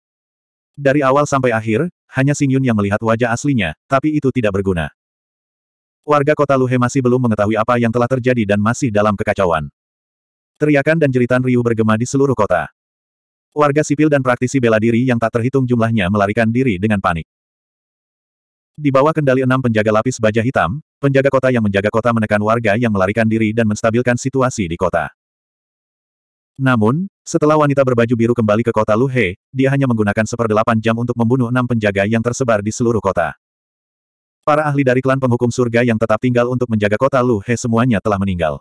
Dari awal sampai akhir, hanya Xing Yun yang melihat wajah aslinya, tapi itu tidak berguna. Warga kota Luhe masih belum mengetahui apa yang telah terjadi dan masih dalam kekacauan. Teriakan dan jeritan riuh bergema di seluruh kota. Warga sipil dan praktisi bela diri yang tak terhitung jumlahnya melarikan diri dengan panik. Di bawah kendali enam penjaga lapis baja hitam, penjaga kota yang menjaga kota menekan warga yang melarikan diri dan menstabilkan situasi di kota. Namun, setelah wanita berbaju biru kembali ke kota Luhe, dia hanya menggunakan seperdelapan jam untuk membunuh enam penjaga yang tersebar di seluruh kota. Para ahli dari klan penghukum surga yang tetap tinggal untuk menjaga kota Luhe semuanya telah meninggal.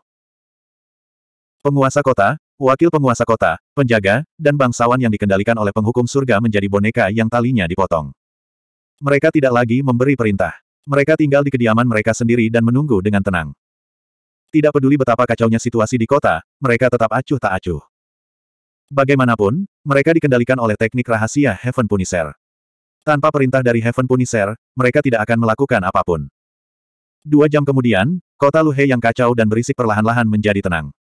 Penguasa kota, wakil penguasa kota, penjaga, dan bangsawan yang dikendalikan oleh penghukum surga menjadi boneka yang talinya dipotong. Mereka tidak lagi memberi perintah. Mereka tinggal di kediaman mereka sendiri dan menunggu dengan tenang. Tidak peduli betapa kacaunya situasi di kota, mereka tetap acuh tak acuh. Bagaimanapun, mereka dikendalikan oleh teknik rahasia Heaven Punisher. Tanpa perintah dari Heaven Punisher, mereka tidak akan melakukan apapun. Dua jam kemudian, kota Luhe yang kacau dan berisik perlahan-lahan menjadi tenang.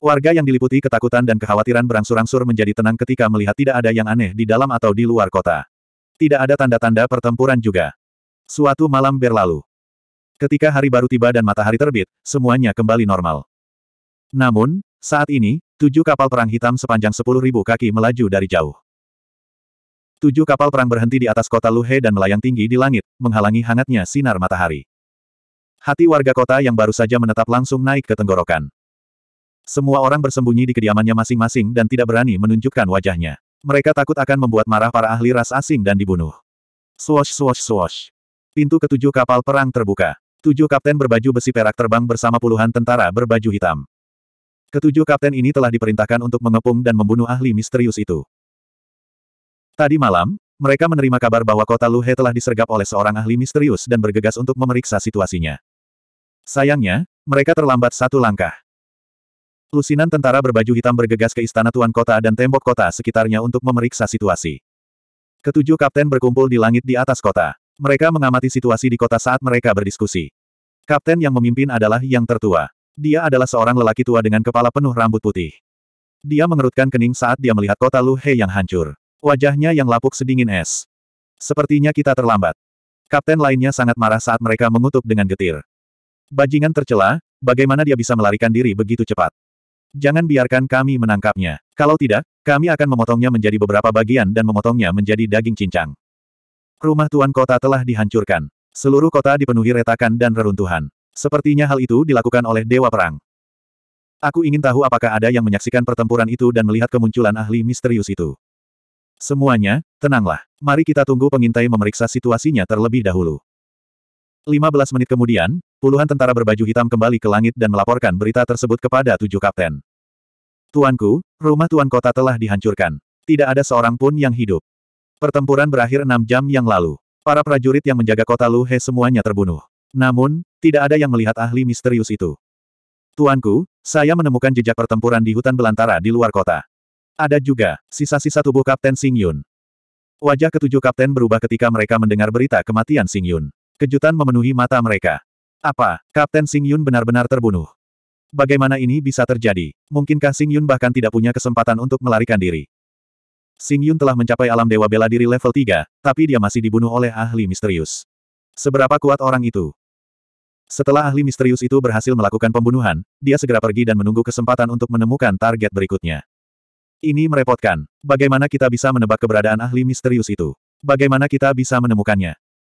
Warga yang diliputi ketakutan dan kekhawatiran berangsur-angsur menjadi tenang ketika melihat tidak ada yang aneh di dalam atau di luar kota. Tidak ada tanda-tanda pertempuran juga. Suatu malam berlalu. Ketika hari baru tiba dan matahari terbit, semuanya kembali normal. Namun, saat ini, tujuh kapal perang hitam sepanjang sepuluh ribu kaki melaju dari jauh. Tujuh kapal perang berhenti di atas kota Luhe dan melayang tinggi di langit, menghalangi hangatnya sinar matahari. Hati warga kota yang baru saja menetap langsung naik ke tenggorokan. Semua orang bersembunyi di kediamannya masing-masing dan tidak berani menunjukkan wajahnya. Mereka takut akan membuat marah para ahli ras asing dan dibunuh. Swosh swosh swosh. Pintu ketujuh kapal perang terbuka. Tujuh kapten berbaju besi perak terbang bersama puluhan tentara berbaju hitam. Ketujuh kapten ini telah diperintahkan untuk mengepung dan membunuh ahli misterius itu. Tadi malam, mereka menerima kabar bahwa kota Luhe telah disergap oleh seorang ahli misterius dan bergegas untuk memeriksa situasinya. Sayangnya, mereka terlambat satu langkah. Lusinan tentara berbaju hitam bergegas ke istana tuan kota dan tembok kota sekitarnya untuk memeriksa situasi. Ketujuh kapten berkumpul di langit di atas kota. Mereka mengamati situasi di kota saat mereka berdiskusi. Kapten yang memimpin adalah yang tertua. Dia adalah seorang lelaki tua dengan kepala penuh rambut putih. Dia mengerutkan kening saat dia melihat kota Luhe yang hancur. Wajahnya yang lapuk sedingin es. Sepertinya kita terlambat. Kapten lainnya sangat marah saat mereka mengutuk dengan getir. Bajingan tercela, bagaimana dia bisa melarikan diri begitu cepat? Jangan biarkan kami menangkapnya. Kalau tidak, kami akan memotongnya menjadi beberapa bagian dan memotongnya menjadi daging cincang. Rumah tuan kota telah dihancurkan. Seluruh kota dipenuhi retakan dan reruntuhan. Sepertinya hal itu dilakukan oleh Dewa Perang. Aku ingin tahu apakah ada yang menyaksikan pertempuran itu dan melihat kemunculan ahli misterius itu. Semuanya, tenanglah. Mari kita tunggu pengintai memeriksa situasinya terlebih dahulu. 15 menit kemudian, Puluhan tentara berbaju hitam kembali ke langit dan melaporkan berita tersebut kepada tujuh kapten. Tuanku, rumah tuan kota telah dihancurkan. Tidak ada seorang pun yang hidup. Pertempuran berakhir enam jam yang lalu. Para prajurit yang menjaga kota Luhe semuanya terbunuh. Namun, tidak ada yang melihat ahli misterius itu. Tuanku, saya menemukan jejak pertempuran di hutan belantara di luar kota. Ada juga, sisa-sisa tubuh Kapten Sing Yun. Wajah ketujuh kapten berubah ketika mereka mendengar berita kematian Sing Yun. Kejutan memenuhi mata mereka. Apa, Kapten Sing Yun benar-benar terbunuh? Bagaimana ini bisa terjadi? Mungkinkah Sing Yun bahkan tidak punya kesempatan untuk melarikan diri? Sing Yun telah mencapai alam dewa bela diri level 3, tapi dia masih dibunuh oleh ahli misterius. Seberapa kuat orang itu? Setelah ahli misterius itu berhasil melakukan pembunuhan, dia segera pergi dan menunggu kesempatan untuk menemukan target berikutnya. Ini merepotkan. Bagaimana kita bisa menebak keberadaan ahli misterius itu? Bagaimana kita bisa menemukannya?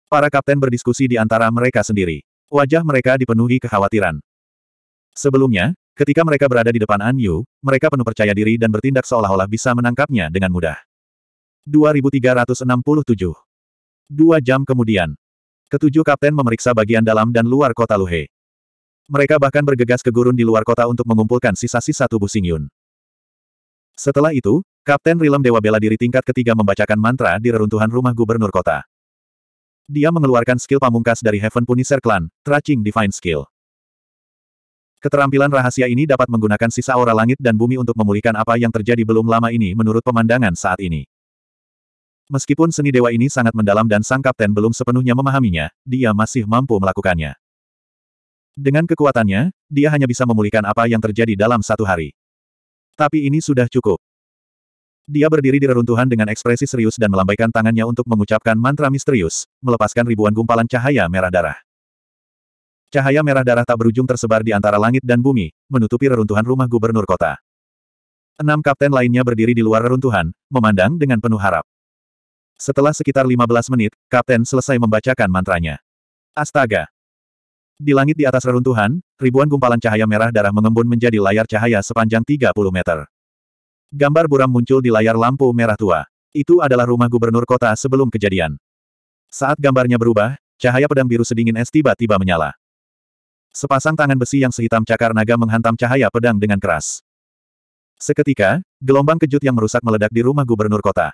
Para kapten berdiskusi di antara mereka sendiri. Wajah mereka dipenuhi kekhawatiran. Sebelumnya, ketika mereka berada di depan An Yu, mereka penuh percaya diri dan bertindak seolah-olah bisa menangkapnya dengan mudah. 2367 Dua jam kemudian, ketujuh kapten memeriksa bagian dalam dan luar kota Luhe. Mereka bahkan bergegas ke gurun di luar kota untuk mengumpulkan sisa-sisa tubuh Sing Yun. Setelah itu, Kapten Rilem Dewa Bela Diri tingkat ketiga membacakan mantra di reruntuhan rumah gubernur kota. Dia mengeluarkan skill pamungkas dari Heaven Punisher Clan, Tracing Divine Skill. Keterampilan rahasia ini dapat menggunakan sisa aura langit dan bumi untuk memulihkan apa yang terjadi belum lama ini menurut pemandangan saat ini. Meskipun seni dewa ini sangat mendalam dan sang kapten belum sepenuhnya memahaminya, dia masih mampu melakukannya. Dengan kekuatannya, dia hanya bisa memulihkan apa yang terjadi dalam satu hari. Tapi ini sudah cukup. Dia berdiri di reruntuhan dengan ekspresi serius dan melambaikan tangannya untuk mengucapkan mantra misterius, melepaskan ribuan gumpalan cahaya merah darah. Cahaya merah darah tak berujung tersebar di antara langit dan bumi, menutupi reruntuhan rumah gubernur kota. Enam kapten lainnya berdiri di luar reruntuhan, memandang dengan penuh harap. Setelah sekitar 15 menit, kapten selesai membacakan mantranya. Astaga! Di langit di atas reruntuhan, ribuan gumpalan cahaya merah darah mengembun menjadi layar cahaya sepanjang 30 meter. Gambar buram muncul di layar lampu merah tua. Itu adalah rumah gubernur kota sebelum kejadian. Saat gambarnya berubah, cahaya pedang biru sedingin es tiba-tiba menyala. Sepasang tangan besi yang sehitam cakar naga menghantam cahaya pedang dengan keras. Seketika, gelombang kejut yang merusak meledak di rumah gubernur kota.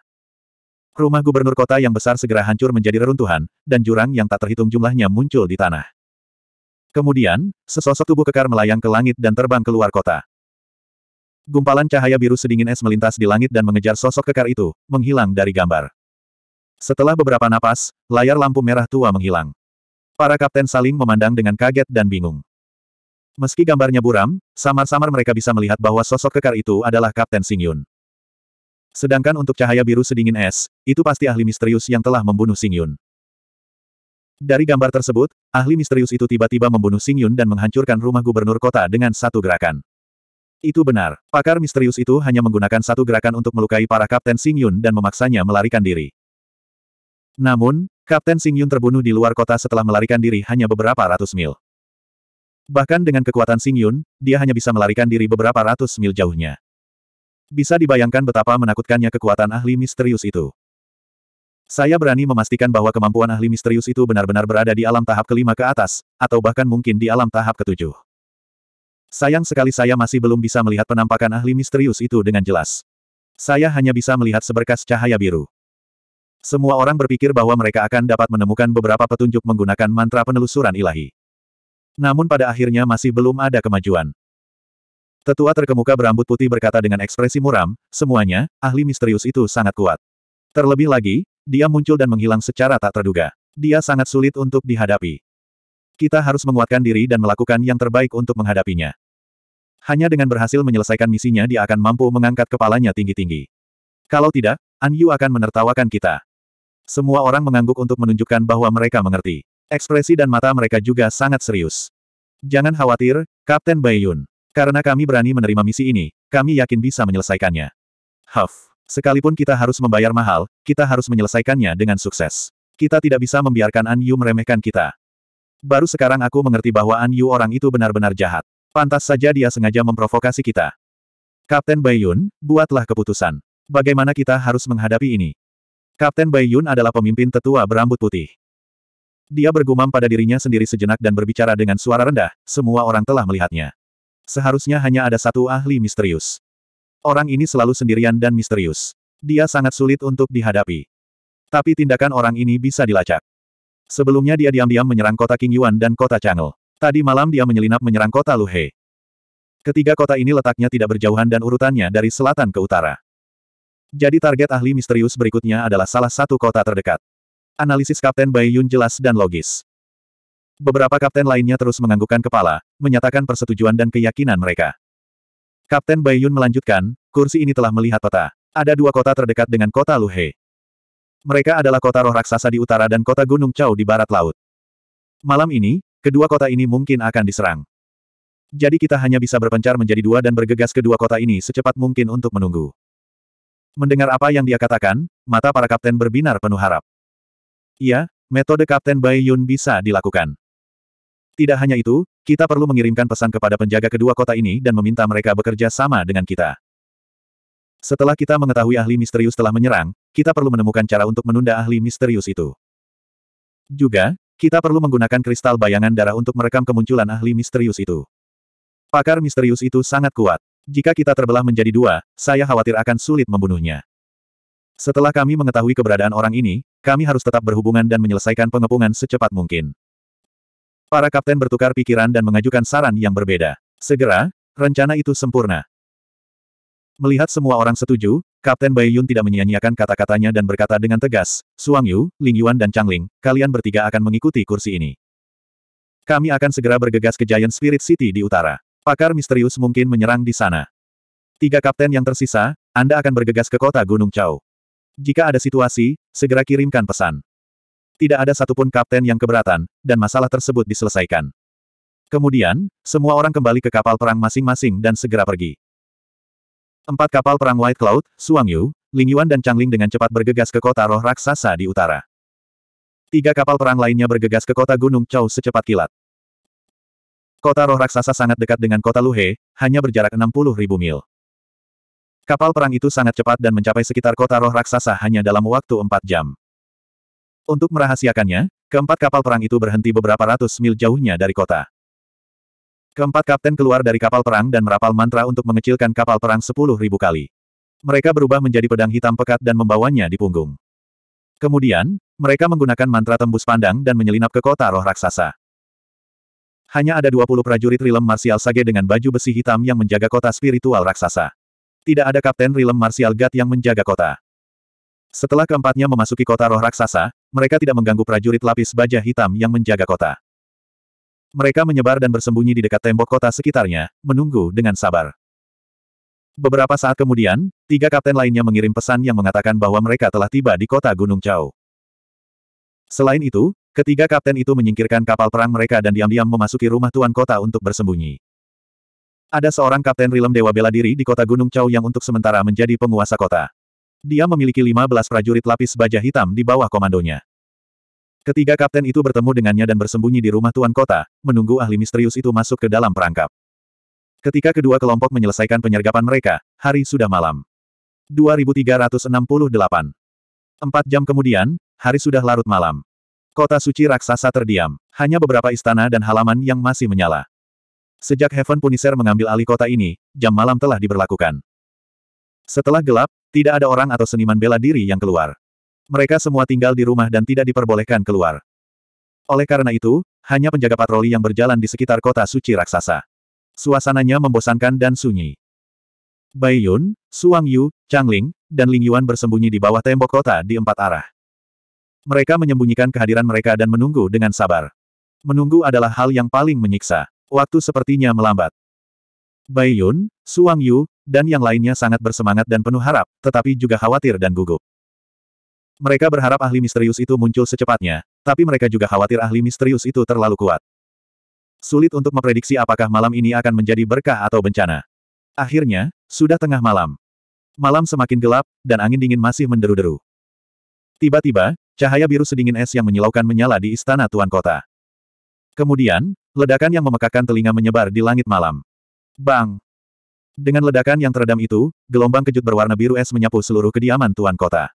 Rumah gubernur kota yang besar segera hancur menjadi reruntuhan, dan jurang yang tak terhitung jumlahnya muncul di tanah. Kemudian, sesosok tubuh kekar melayang ke langit dan terbang keluar kota. Gumpalan cahaya biru sedingin es melintas di langit dan mengejar sosok kekar itu, menghilang dari gambar. Setelah beberapa napas, layar lampu merah tua menghilang. Para kapten saling memandang dengan kaget dan bingung. Meski gambarnya buram, samar-samar mereka bisa melihat bahwa sosok kekar itu adalah Kapten Singyun. Sedangkan untuk cahaya biru sedingin es, itu pasti ahli misterius yang telah membunuh Singyun. Dari gambar tersebut, ahli misterius itu tiba-tiba membunuh Singyun dan menghancurkan rumah gubernur kota dengan satu gerakan. Itu benar, pakar misterius itu hanya menggunakan satu gerakan untuk melukai para Kapten Sing Yun dan memaksanya melarikan diri. Namun, Kapten Sing Yun terbunuh di luar kota setelah melarikan diri hanya beberapa ratus mil. Bahkan dengan kekuatan Sing Yun, dia hanya bisa melarikan diri beberapa ratus mil jauhnya. Bisa dibayangkan betapa menakutkannya kekuatan ahli misterius itu. Saya berani memastikan bahwa kemampuan ahli misterius itu benar-benar berada di alam tahap kelima ke atas, atau bahkan mungkin di alam tahap ketujuh. Sayang sekali saya masih belum bisa melihat penampakan ahli misterius itu dengan jelas. Saya hanya bisa melihat seberkas cahaya biru. Semua orang berpikir bahwa mereka akan dapat menemukan beberapa petunjuk menggunakan mantra penelusuran ilahi. Namun pada akhirnya masih belum ada kemajuan. Tetua terkemuka berambut putih berkata dengan ekspresi muram, semuanya, ahli misterius itu sangat kuat. Terlebih lagi, dia muncul dan menghilang secara tak terduga. Dia sangat sulit untuk dihadapi. Kita harus menguatkan diri dan melakukan yang terbaik untuk menghadapinya. Hanya dengan berhasil menyelesaikan misinya dia akan mampu mengangkat kepalanya tinggi-tinggi. Kalau tidak, An Yu akan menertawakan kita. Semua orang mengangguk untuk menunjukkan bahwa mereka mengerti. Ekspresi dan mata mereka juga sangat serius. Jangan khawatir, Kapten Baiyun. Karena kami berani menerima misi ini, kami yakin bisa menyelesaikannya. Huff. Sekalipun kita harus membayar mahal, kita harus menyelesaikannya dengan sukses. Kita tidak bisa membiarkan An Yu meremehkan kita. Baru sekarang aku mengerti bahwa An Yu orang itu benar-benar jahat. Pantas saja dia sengaja memprovokasi kita. Kapten Bai Yun, buatlah keputusan. Bagaimana kita harus menghadapi ini? Kapten Bai Yun adalah pemimpin tetua berambut putih. Dia bergumam pada dirinya sendiri sejenak dan berbicara dengan suara rendah, semua orang telah melihatnya. Seharusnya hanya ada satu ahli misterius. Orang ini selalu sendirian dan misterius. Dia sangat sulit untuk dihadapi. Tapi tindakan orang ini bisa dilacak. Sebelumnya dia diam-diam menyerang kota King Yuan dan kota Chang'e. Tadi malam dia menyelinap menyerang kota Luhe. Ketiga kota ini letaknya tidak berjauhan dan urutannya dari selatan ke utara. Jadi target ahli misterius berikutnya adalah salah satu kota terdekat. Analisis Kapten Bai Yun jelas dan logis. Beberapa kapten lainnya terus menganggukkan kepala, menyatakan persetujuan dan keyakinan mereka. Kapten Bai Yun melanjutkan, kursi ini telah melihat peta. Ada dua kota terdekat dengan kota Luhe. Mereka adalah kota roh raksasa di utara dan kota Gunung Chao di barat laut. Malam ini, kedua kota ini mungkin akan diserang. Jadi kita hanya bisa berpencar menjadi dua dan bergegas kedua kota ini secepat mungkin untuk menunggu. Mendengar apa yang dia katakan, mata para kapten berbinar penuh harap. Iya, metode Kapten Bai Yun bisa dilakukan. Tidak hanya itu, kita perlu mengirimkan pesan kepada penjaga kedua kota ini dan meminta mereka bekerja sama dengan kita. Setelah kita mengetahui ahli misterius telah menyerang, kita perlu menemukan cara untuk menunda ahli misterius itu. Juga, kita perlu menggunakan kristal bayangan darah untuk merekam kemunculan ahli misterius itu. Pakar misterius itu sangat kuat. Jika kita terbelah menjadi dua, saya khawatir akan sulit membunuhnya. Setelah kami mengetahui keberadaan orang ini, kami harus tetap berhubungan dan menyelesaikan pengepungan secepat mungkin. Para kapten bertukar pikiran dan mengajukan saran yang berbeda. Segera, rencana itu sempurna. Melihat semua orang setuju, Kapten Bai Yun tidak menyia-nyiakan kata-katanya dan berkata dengan tegas, Suang Yu, Ling Yuan dan Chang Ling, kalian bertiga akan mengikuti kursi ini. Kami akan segera bergegas ke Giant Spirit City di utara. Pakar misterius mungkin menyerang di sana. Tiga kapten yang tersisa, Anda akan bergegas ke kota Gunung Chao. Jika ada situasi, segera kirimkan pesan. Tidak ada satupun kapten yang keberatan, dan masalah tersebut diselesaikan. Kemudian, semua orang kembali ke kapal perang masing-masing dan segera pergi. Empat kapal perang White Cloud, Suang Yu, Ling Yuan dan Changling dengan cepat bergegas ke kota roh raksasa di utara. Tiga kapal perang lainnya bergegas ke kota Gunung Chou secepat kilat. Kota roh raksasa sangat dekat dengan kota Luhe, hanya berjarak 60 ribu mil. Kapal perang itu sangat cepat dan mencapai sekitar kota roh raksasa hanya dalam waktu empat jam. Untuk merahasiakannya, keempat kapal perang itu berhenti beberapa ratus mil jauhnya dari kota. Keempat kapten keluar dari kapal perang dan merapal mantra untuk mengecilkan kapal perang sepuluh ribu kali. Mereka berubah menjadi pedang hitam pekat dan membawanya di punggung. Kemudian, mereka menggunakan mantra tembus pandang dan menyelinap ke kota roh raksasa. Hanya ada 20 prajurit rilem martial sage dengan baju besi hitam yang menjaga kota spiritual raksasa. Tidak ada kapten rilem martial gat yang menjaga kota. Setelah keempatnya memasuki kota roh raksasa, mereka tidak mengganggu prajurit lapis baja hitam yang menjaga kota. Mereka menyebar dan bersembunyi di dekat tembok kota sekitarnya, menunggu dengan sabar. Beberapa saat kemudian, tiga kapten lainnya mengirim pesan yang mengatakan bahwa mereka telah tiba di kota Gunung Chao. Selain itu, ketiga kapten itu menyingkirkan kapal perang mereka dan diam-diam memasuki rumah tuan kota untuk bersembunyi. Ada seorang kapten Rilem Dewa Bela Diri di kota Gunung Chao yang untuk sementara menjadi penguasa kota. Dia memiliki 15 prajurit lapis baja hitam di bawah komandonya. Ketiga kapten itu bertemu dengannya dan bersembunyi di rumah tuan kota, menunggu ahli misterius itu masuk ke dalam perangkap. Ketika kedua kelompok menyelesaikan penyergapan mereka, hari sudah malam. 2368. Empat jam kemudian, hari sudah larut malam. Kota suci raksasa terdiam. Hanya beberapa istana dan halaman yang masih menyala. Sejak Heaven Punisher mengambil alih kota ini, jam malam telah diberlakukan. Setelah gelap, tidak ada orang atau seniman bela diri yang keluar. Mereka semua tinggal di rumah dan tidak diperbolehkan keluar. Oleh karena itu, hanya penjaga patroli yang berjalan di sekitar kota suci raksasa. Suasananya membosankan dan sunyi. Bai Yun, Suang Yu, Chang Ling, dan Ling Yuan bersembunyi di bawah tembok kota di empat arah. Mereka menyembunyikan kehadiran mereka dan menunggu dengan sabar. Menunggu adalah hal yang paling menyiksa. Waktu sepertinya melambat. Bai Yun, Suang Yu, dan yang lainnya sangat bersemangat dan penuh harap, tetapi juga khawatir dan gugup. Mereka berharap ahli misterius itu muncul secepatnya, tapi mereka juga khawatir ahli misterius itu terlalu kuat. Sulit untuk memprediksi apakah malam ini akan menjadi berkah atau bencana. Akhirnya, sudah tengah malam. Malam semakin gelap, dan angin dingin masih menderu-deru. Tiba-tiba, cahaya biru sedingin es yang menyilaukan menyala di istana Tuan Kota. Kemudian, ledakan yang memekakan telinga menyebar di langit malam. Bang! Dengan ledakan yang teredam itu, gelombang kejut berwarna biru es menyapu seluruh kediaman Tuan Kota.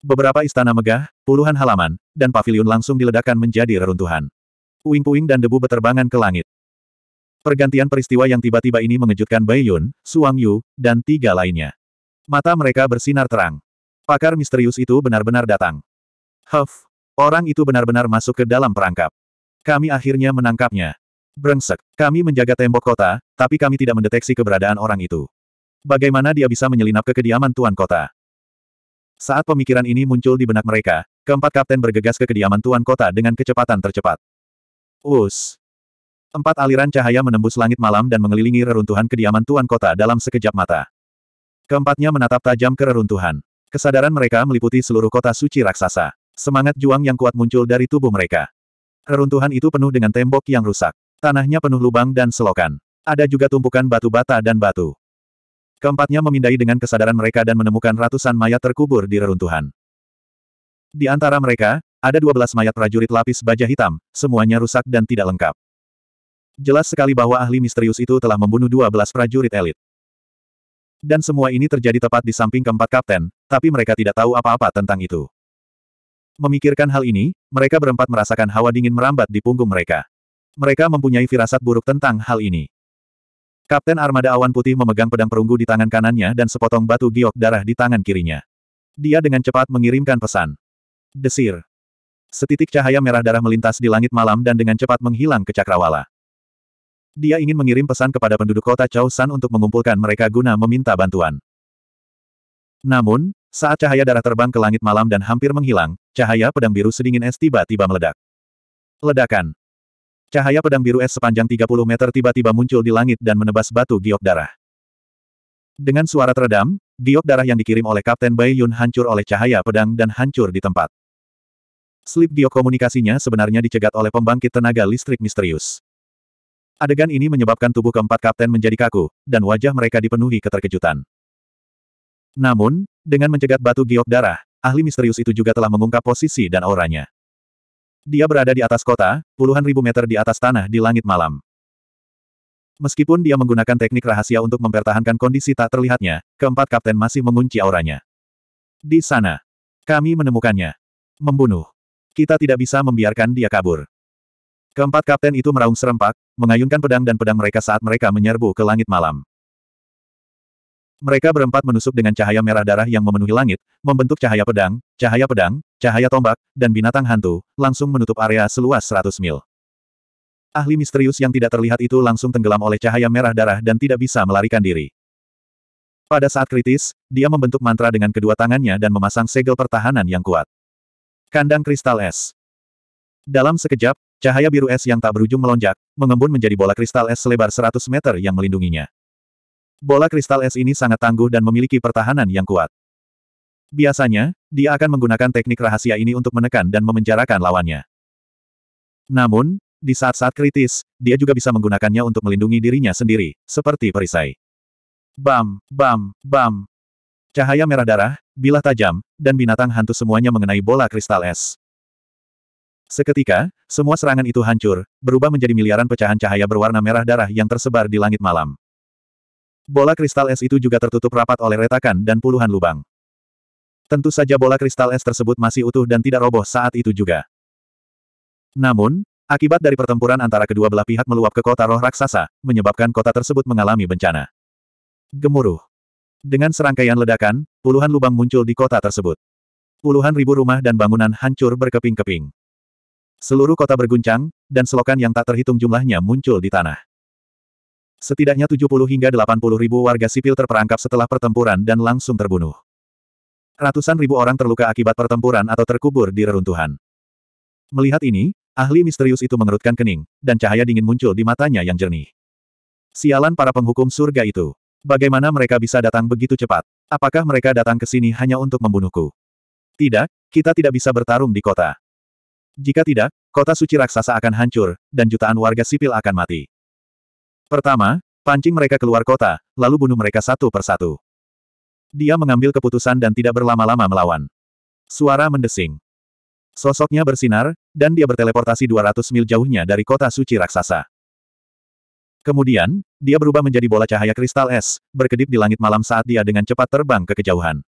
Beberapa istana megah, puluhan halaman, dan pavilion langsung diledakkan menjadi reruntuhan. Puing-puing dan debu beterbangan ke langit. Pergantian peristiwa yang tiba-tiba ini mengejutkan Bai Yun, Suang Yu, dan tiga lainnya. Mata mereka bersinar terang. Pakar misterius itu benar-benar datang. Huff, orang itu benar-benar masuk ke dalam perangkap. Kami akhirnya menangkapnya. Brengsek, kami menjaga tembok kota, tapi kami tidak mendeteksi keberadaan orang itu. Bagaimana dia bisa menyelinap ke kediaman tuan kota? Saat pemikiran ini muncul di benak mereka, keempat kapten bergegas ke kediaman tuan kota dengan kecepatan tercepat. Us. Empat aliran cahaya menembus langit malam dan mengelilingi reruntuhan kediaman tuan kota dalam sekejap mata. Keempatnya menatap tajam ke reruntuhan. Kesadaran mereka meliputi seluruh kota suci raksasa. Semangat juang yang kuat muncul dari tubuh mereka. Reruntuhan itu penuh dengan tembok yang rusak. Tanahnya penuh lubang dan selokan. Ada juga tumpukan batu bata dan batu. Keempatnya memindai dengan kesadaran mereka dan menemukan ratusan mayat terkubur di reruntuhan. Di antara mereka, ada dua belas mayat prajurit lapis baja hitam, semuanya rusak dan tidak lengkap. Jelas sekali bahwa ahli misterius itu telah membunuh dua belas prajurit elit. Dan semua ini terjadi tepat di samping keempat kapten, tapi mereka tidak tahu apa-apa tentang itu. Memikirkan hal ini, mereka berempat merasakan hawa dingin merambat di punggung mereka. Mereka mempunyai firasat buruk tentang hal ini. Kapten Armada Awan Putih memegang pedang perunggu di tangan kanannya dan sepotong batu giok darah di tangan kirinya. Dia dengan cepat mengirimkan pesan. Desir. Setitik cahaya merah darah melintas di langit malam dan dengan cepat menghilang ke cakrawala. Dia ingin mengirim pesan kepada penduduk kota San untuk mengumpulkan mereka guna meminta bantuan. Namun, saat cahaya darah terbang ke langit malam dan hampir menghilang, cahaya pedang biru sedingin es tiba-tiba meledak. Ledakan. Cahaya pedang biru es sepanjang 30 meter tiba-tiba muncul di langit dan menebas batu giok darah. Dengan suara teredam, giok darah yang dikirim oleh Kapten Bai Yun hancur oleh cahaya pedang dan hancur di tempat. Slip giok komunikasinya sebenarnya dicegat oleh pembangkit tenaga listrik misterius. Adegan ini menyebabkan tubuh keempat kapten menjadi kaku, dan wajah mereka dipenuhi keterkejutan. Namun, dengan mencegat batu giok darah, ahli misterius itu juga telah mengungkap posisi dan auranya. Dia berada di atas kota, puluhan ribu meter di atas tanah di langit malam. Meskipun dia menggunakan teknik rahasia untuk mempertahankan kondisi tak terlihatnya, keempat kapten masih mengunci auranya. Di sana, kami menemukannya. Membunuh. Kita tidak bisa membiarkan dia kabur. Keempat kapten itu meraung serempak, mengayunkan pedang dan pedang mereka saat mereka menyerbu ke langit malam. Mereka berempat menusuk dengan cahaya merah darah yang memenuhi langit, membentuk cahaya pedang, cahaya pedang, cahaya tombak, dan binatang hantu, langsung menutup area seluas 100 mil. Ahli misterius yang tidak terlihat itu langsung tenggelam oleh cahaya merah darah dan tidak bisa melarikan diri. Pada saat kritis, dia membentuk mantra dengan kedua tangannya dan memasang segel pertahanan yang kuat. Kandang kristal es. Dalam sekejap, cahaya biru es yang tak berujung melonjak, mengembun menjadi bola kristal es selebar 100 meter yang melindunginya. Bola kristal es ini sangat tangguh dan memiliki pertahanan yang kuat. Biasanya, dia akan menggunakan teknik rahasia ini untuk menekan dan memenjarakan lawannya. Namun, di saat-saat kritis, dia juga bisa menggunakannya untuk melindungi dirinya sendiri, seperti perisai. Bam, bam, bam. Cahaya merah darah, bilah tajam, dan binatang hantu semuanya mengenai bola kristal es. Seketika, semua serangan itu hancur, berubah menjadi miliaran pecahan cahaya berwarna merah darah yang tersebar di langit malam. Bola kristal es itu juga tertutup rapat oleh retakan dan puluhan lubang. Tentu saja bola kristal es tersebut masih utuh dan tidak roboh saat itu juga. Namun, akibat dari pertempuran antara kedua belah pihak meluap ke kota roh raksasa, menyebabkan kota tersebut mengalami bencana. Gemuruh. Dengan serangkaian ledakan, puluhan lubang muncul di kota tersebut. Puluhan ribu rumah dan bangunan hancur berkeping-keping. Seluruh kota berguncang, dan selokan yang tak terhitung jumlahnya muncul di tanah. Setidaknya 70 hingga 80 ribu warga sipil terperangkap setelah pertempuran dan langsung terbunuh. Ratusan ribu orang terluka akibat pertempuran atau terkubur di reruntuhan. Melihat ini, ahli misterius itu mengerutkan kening, dan cahaya dingin muncul di matanya yang jernih. Sialan para penghukum surga itu. Bagaimana mereka bisa datang begitu cepat? Apakah mereka datang ke sini hanya untuk membunuhku? Tidak, kita tidak bisa bertarung di kota. Jika tidak, kota suci raksasa akan hancur, dan jutaan warga sipil akan mati. Pertama, pancing mereka keluar kota, lalu bunuh mereka satu persatu. Dia mengambil keputusan dan tidak berlama-lama melawan. Suara mendesing. Sosoknya bersinar, dan dia berteleportasi 200 mil jauhnya dari kota suci raksasa. Kemudian, dia berubah menjadi bola cahaya kristal es, berkedip di langit malam saat dia dengan cepat terbang ke kejauhan.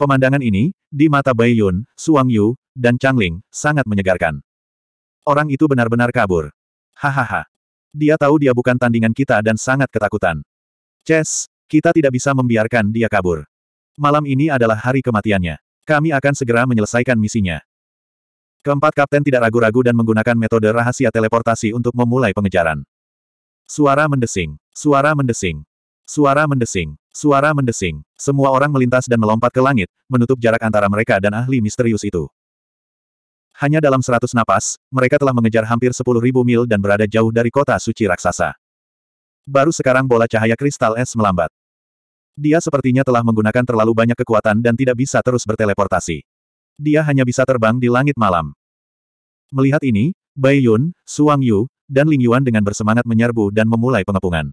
Pemandangan ini, di mata Bai Yun, Suang Yu, dan Changling, sangat menyegarkan. Orang itu benar-benar kabur. Hahaha. Dia tahu dia bukan tandingan kita dan sangat ketakutan. Chess, kita tidak bisa membiarkan dia kabur. Malam ini adalah hari kematiannya. Kami akan segera menyelesaikan misinya. Keempat kapten tidak ragu-ragu dan menggunakan metode rahasia teleportasi untuk memulai pengejaran. Suara mendesing. Suara mendesing. Suara mendesing. Suara mendesing. Semua orang melintas dan melompat ke langit, menutup jarak antara mereka dan ahli misterius itu. Hanya dalam seratus napas, mereka telah mengejar hampir sepuluh ribu mil dan berada jauh dari kota suci raksasa. Baru sekarang bola cahaya kristal es melambat. Dia sepertinya telah menggunakan terlalu banyak kekuatan dan tidak bisa terus berteleportasi. Dia hanya bisa terbang di langit malam. Melihat ini, Bai Yun, Suang Yu, dan Ling Yuan dengan bersemangat menyerbu dan memulai pengepungan.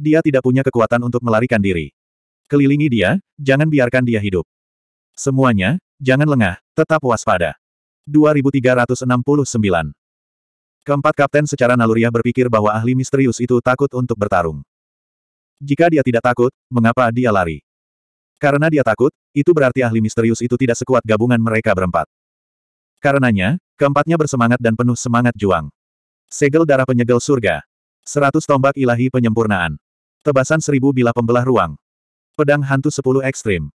Dia tidak punya kekuatan untuk melarikan diri. Kelilingi dia, jangan biarkan dia hidup. Semuanya, jangan lengah, tetap waspada. 2369. Keempat kapten secara naluriah berpikir bahwa ahli misterius itu takut untuk bertarung. Jika dia tidak takut, mengapa dia lari? Karena dia takut, itu berarti ahli misterius itu tidak sekuat gabungan mereka berempat. Karenanya, keempatnya bersemangat dan penuh semangat juang. Segel darah penyegel surga. Seratus tombak ilahi penyempurnaan. Tebasan seribu bilah pembelah ruang. Pedang hantu sepuluh ekstrim.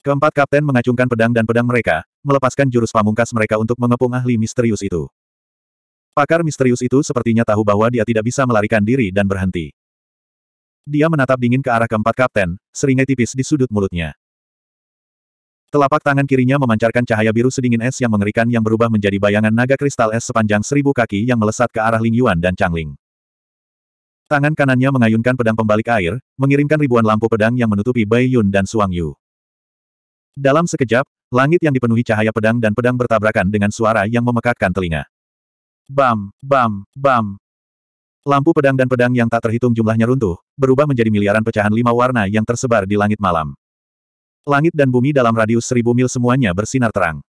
Keempat kapten mengacungkan pedang dan pedang mereka, melepaskan jurus pamungkas mereka untuk mengepung ahli misterius itu. Pakar misterius itu sepertinya tahu bahwa dia tidak bisa melarikan diri dan berhenti. Dia menatap dingin ke arah keempat kapten, seringai tipis di sudut mulutnya. Telapak tangan kirinya memancarkan cahaya biru sedingin es yang mengerikan yang berubah menjadi bayangan naga kristal es sepanjang seribu kaki yang melesat ke arah Ling Yuan dan Chang Ling. Tangan kanannya mengayunkan pedang pembalik air, mengirimkan ribuan lampu pedang yang menutupi Bai Yun dan Suang Yu. Dalam sekejap, langit yang dipenuhi cahaya pedang dan pedang bertabrakan dengan suara yang memekakkan telinga. Bam, bam, bam. Lampu pedang dan pedang yang tak terhitung jumlahnya runtuh, berubah menjadi miliaran pecahan lima warna yang tersebar di langit malam. Langit dan bumi dalam radius seribu mil semuanya bersinar terang.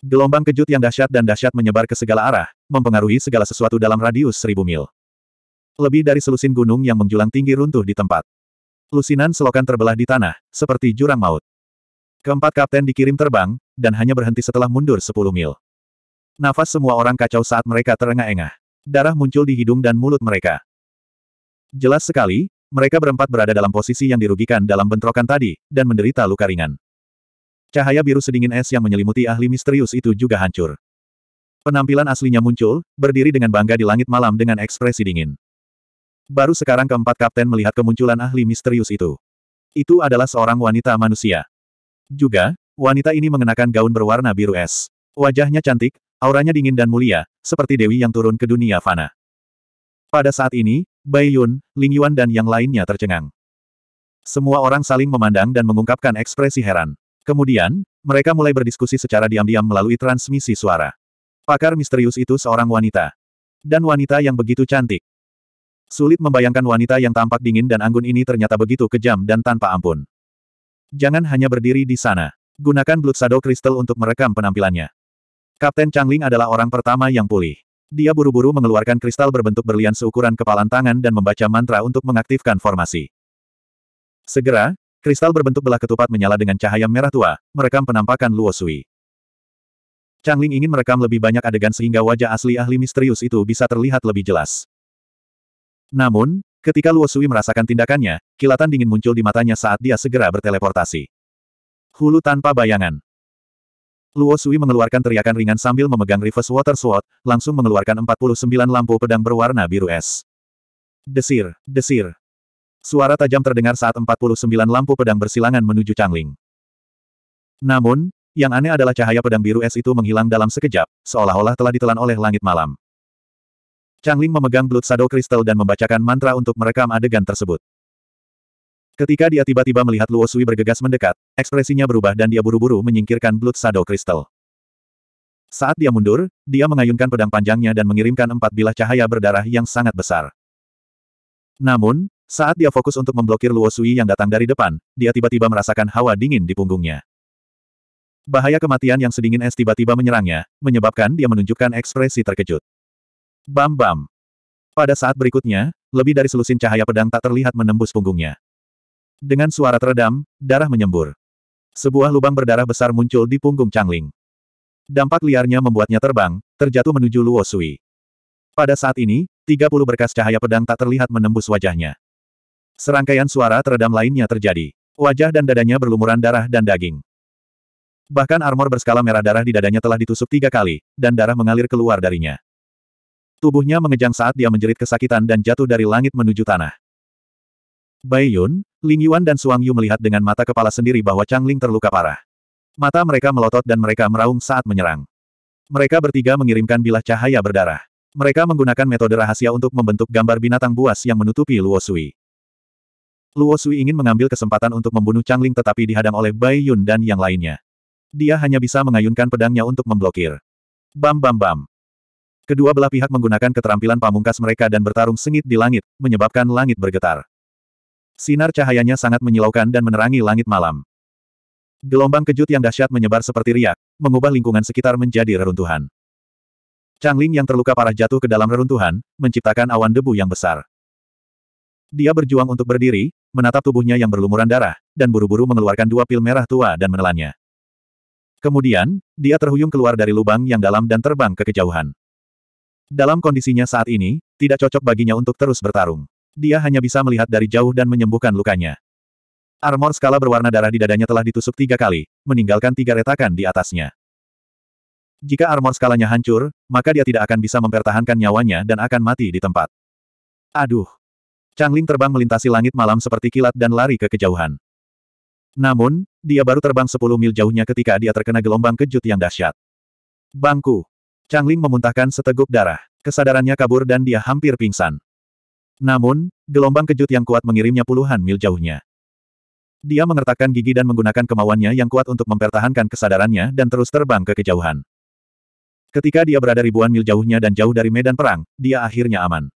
Gelombang kejut yang dahsyat dan dahsyat menyebar ke segala arah, mempengaruhi segala sesuatu dalam radius seribu mil. Lebih dari selusin gunung yang menjulang tinggi runtuh di tempat. Lusinan selokan terbelah di tanah, seperti jurang maut. Keempat kapten dikirim terbang, dan hanya berhenti setelah mundur 10 mil. Nafas semua orang kacau saat mereka terengah-engah. Darah muncul di hidung dan mulut mereka. Jelas sekali, mereka berempat berada dalam posisi yang dirugikan dalam bentrokan tadi, dan menderita luka ringan. Cahaya biru sedingin es yang menyelimuti ahli misterius itu juga hancur. Penampilan aslinya muncul, berdiri dengan bangga di langit malam dengan ekspresi dingin. Baru sekarang keempat kapten melihat kemunculan ahli misterius itu. Itu adalah seorang wanita manusia. Juga, wanita ini mengenakan gaun berwarna biru es. Wajahnya cantik, auranya dingin dan mulia, seperti dewi yang turun ke dunia fana. Pada saat ini, Bai Yun, Ling Yuan dan yang lainnya tercengang. Semua orang saling memandang dan mengungkapkan ekspresi heran. Kemudian, mereka mulai berdiskusi secara diam-diam melalui transmisi suara. Pakar misterius itu seorang wanita. Dan wanita yang begitu cantik. Sulit membayangkan wanita yang tampak dingin dan anggun ini ternyata begitu kejam dan tanpa ampun. Jangan hanya berdiri di sana. Gunakan Blood Shadow Crystal untuk merekam penampilannya. Kapten Changling adalah orang pertama yang pulih. Dia buru-buru mengeluarkan kristal berbentuk berlian seukuran kepalan tangan dan membaca mantra untuk mengaktifkan formasi. Segera, kristal berbentuk belah ketupat menyala dengan cahaya merah tua, merekam penampakan Luo Sui. Changling ingin merekam lebih banyak adegan sehingga wajah asli ahli misterius itu bisa terlihat lebih jelas. Namun, Ketika Luo Sui merasakan tindakannya, kilatan dingin muncul di matanya saat dia segera berteleportasi. Hulu tanpa bayangan. Luo Sui mengeluarkan teriakan ringan sambil memegang reverse water sword, langsung mengeluarkan 49 lampu pedang berwarna biru es. Desir, desir. Suara tajam terdengar saat 49 lampu pedang bersilangan menuju Changling. Namun, yang aneh adalah cahaya pedang biru es itu menghilang dalam sekejap, seolah-olah telah ditelan oleh langit malam. Changling memegang Blood Shadow Crystal dan membacakan mantra untuk merekam adegan tersebut. Ketika dia tiba-tiba melihat Luo Sui bergegas mendekat, ekspresinya berubah dan dia buru-buru menyingkirkan Blood Shadow Crystal. Saat dia mundur, dia mengayunkan pedang panjangnya dan mengirimkan empat bilah cahaya berdarah yang sangat besar. Namun, saat dia fokus untuk memblokir Luo Sui yang datang dari depan, dia tiba-tiba merasakan hawa dingin di punggungnya. Bahaya kematian yang sedingin es tiba-tiba menyerangnya, menyebabkan dia menunjukkan ekspresi terkejut. Bam-bam. Pada saat berikutnya, lebih dari selusin cahaya pedang tak terlihat menembus punggungnya. Dengan suara teredam, darah menyembur. Sebuah lubang berdarah besar muncul di punggung Changling. Dampak liarnya membuatnya terbang, terjatuh menuju Luo Sui. Pada saat ini, 30 berkas cahaya pedang tak terlihat menembus wajahnya. Serangkaian suara teredam lainnya terjadi. Wajah dan dadanya berlumuran darah dan daging. Bahkan armor berskala merah darah di dadanya telah ditusuk tiga kali, dan darah mengalir keluar darinya. Tubuhnya mengejang saat dia menjerit kesakitan dan jatuh dari langit menuju tanah. Bai Yun, Ling Yuan dan Suang Yu melihat dengan mata kepala sendiri bahwa Chang Ling terluka parah. Mata mereka melotot dan mereka meraung saat menyerang. Mereka bertiga mengirimkan bilah cahaya berdarah. Mereka menggunakan metode rahasia untuk membentuk gambar binatang buas yang menutupi Luo Sui. Luo Sui ingin mengambil kesempatan untuk membunuh Chang Ling tetapi dihadang oleh Bai Yun dan yang lainnya. Dia hanya bisa mengayunkan pedangnya untuk memblokir. Bam bam bam. Kedua belah pihak menggunakan keterampilan pamungkas mereka dan bertarung sengit di langit, menyebabkan langit bergetar. Sinar cahayanya sangat menyilaukan dan menerangi langit malam. Gelombang kejut yang dahsyat menyebar seperti riak, mengubah lingkungan sekitar menjadi reruntuhan. Changling yang terluka parah jatuh ke dalam reruntuhan, menciptakan awan debu yang besar. Dia berjuang untuk berdiri, menatap tubuhnya yang berlumuran darah, dan buru-buru mengeluarkan dua pil merah tua dan menelannya. Kemudian, dia terhuyung keluar dari lubang yang dalam dan terbang ke kejauhan. Dalam kondisinya saat ini, tidak cocok baginya untuk terus bertarung. Dia hanya bisa melihat dari jauh dan menyembuhkan lukanya. Armor skala berwarna darah di dadanya telah ditusuk tiga kali, meninggalkan tiga retakan di atasnya. Jika armor skalanya hancur, maka dia tidak akan bisa mempertahankan nyawanya dan akan mati di tempat. Aduh! Changling terbang melintasi langit malam seperti kilat dan lari ke kejauhan. Namun, dia baru terbang 10 mil jauhnya ketika dia terkena gelombang kejut yang dahsyat. Bangku! Changling memuntahkan seteguk darah. Kesadarannya kabur dan dia hampir pingsan. Namun, gelombang kejut yang kuat mengirimnya puluhan mil jauhnya. Dia mengertakkan gigi dan menggunakan kemauannya yang kuat untuk mempertahankan kesadarannya dan terus terbang ke kejauhan. Ketika dia berada ribuan mil jauhnya dan jauh dari medan perang, dia akhirnya aman.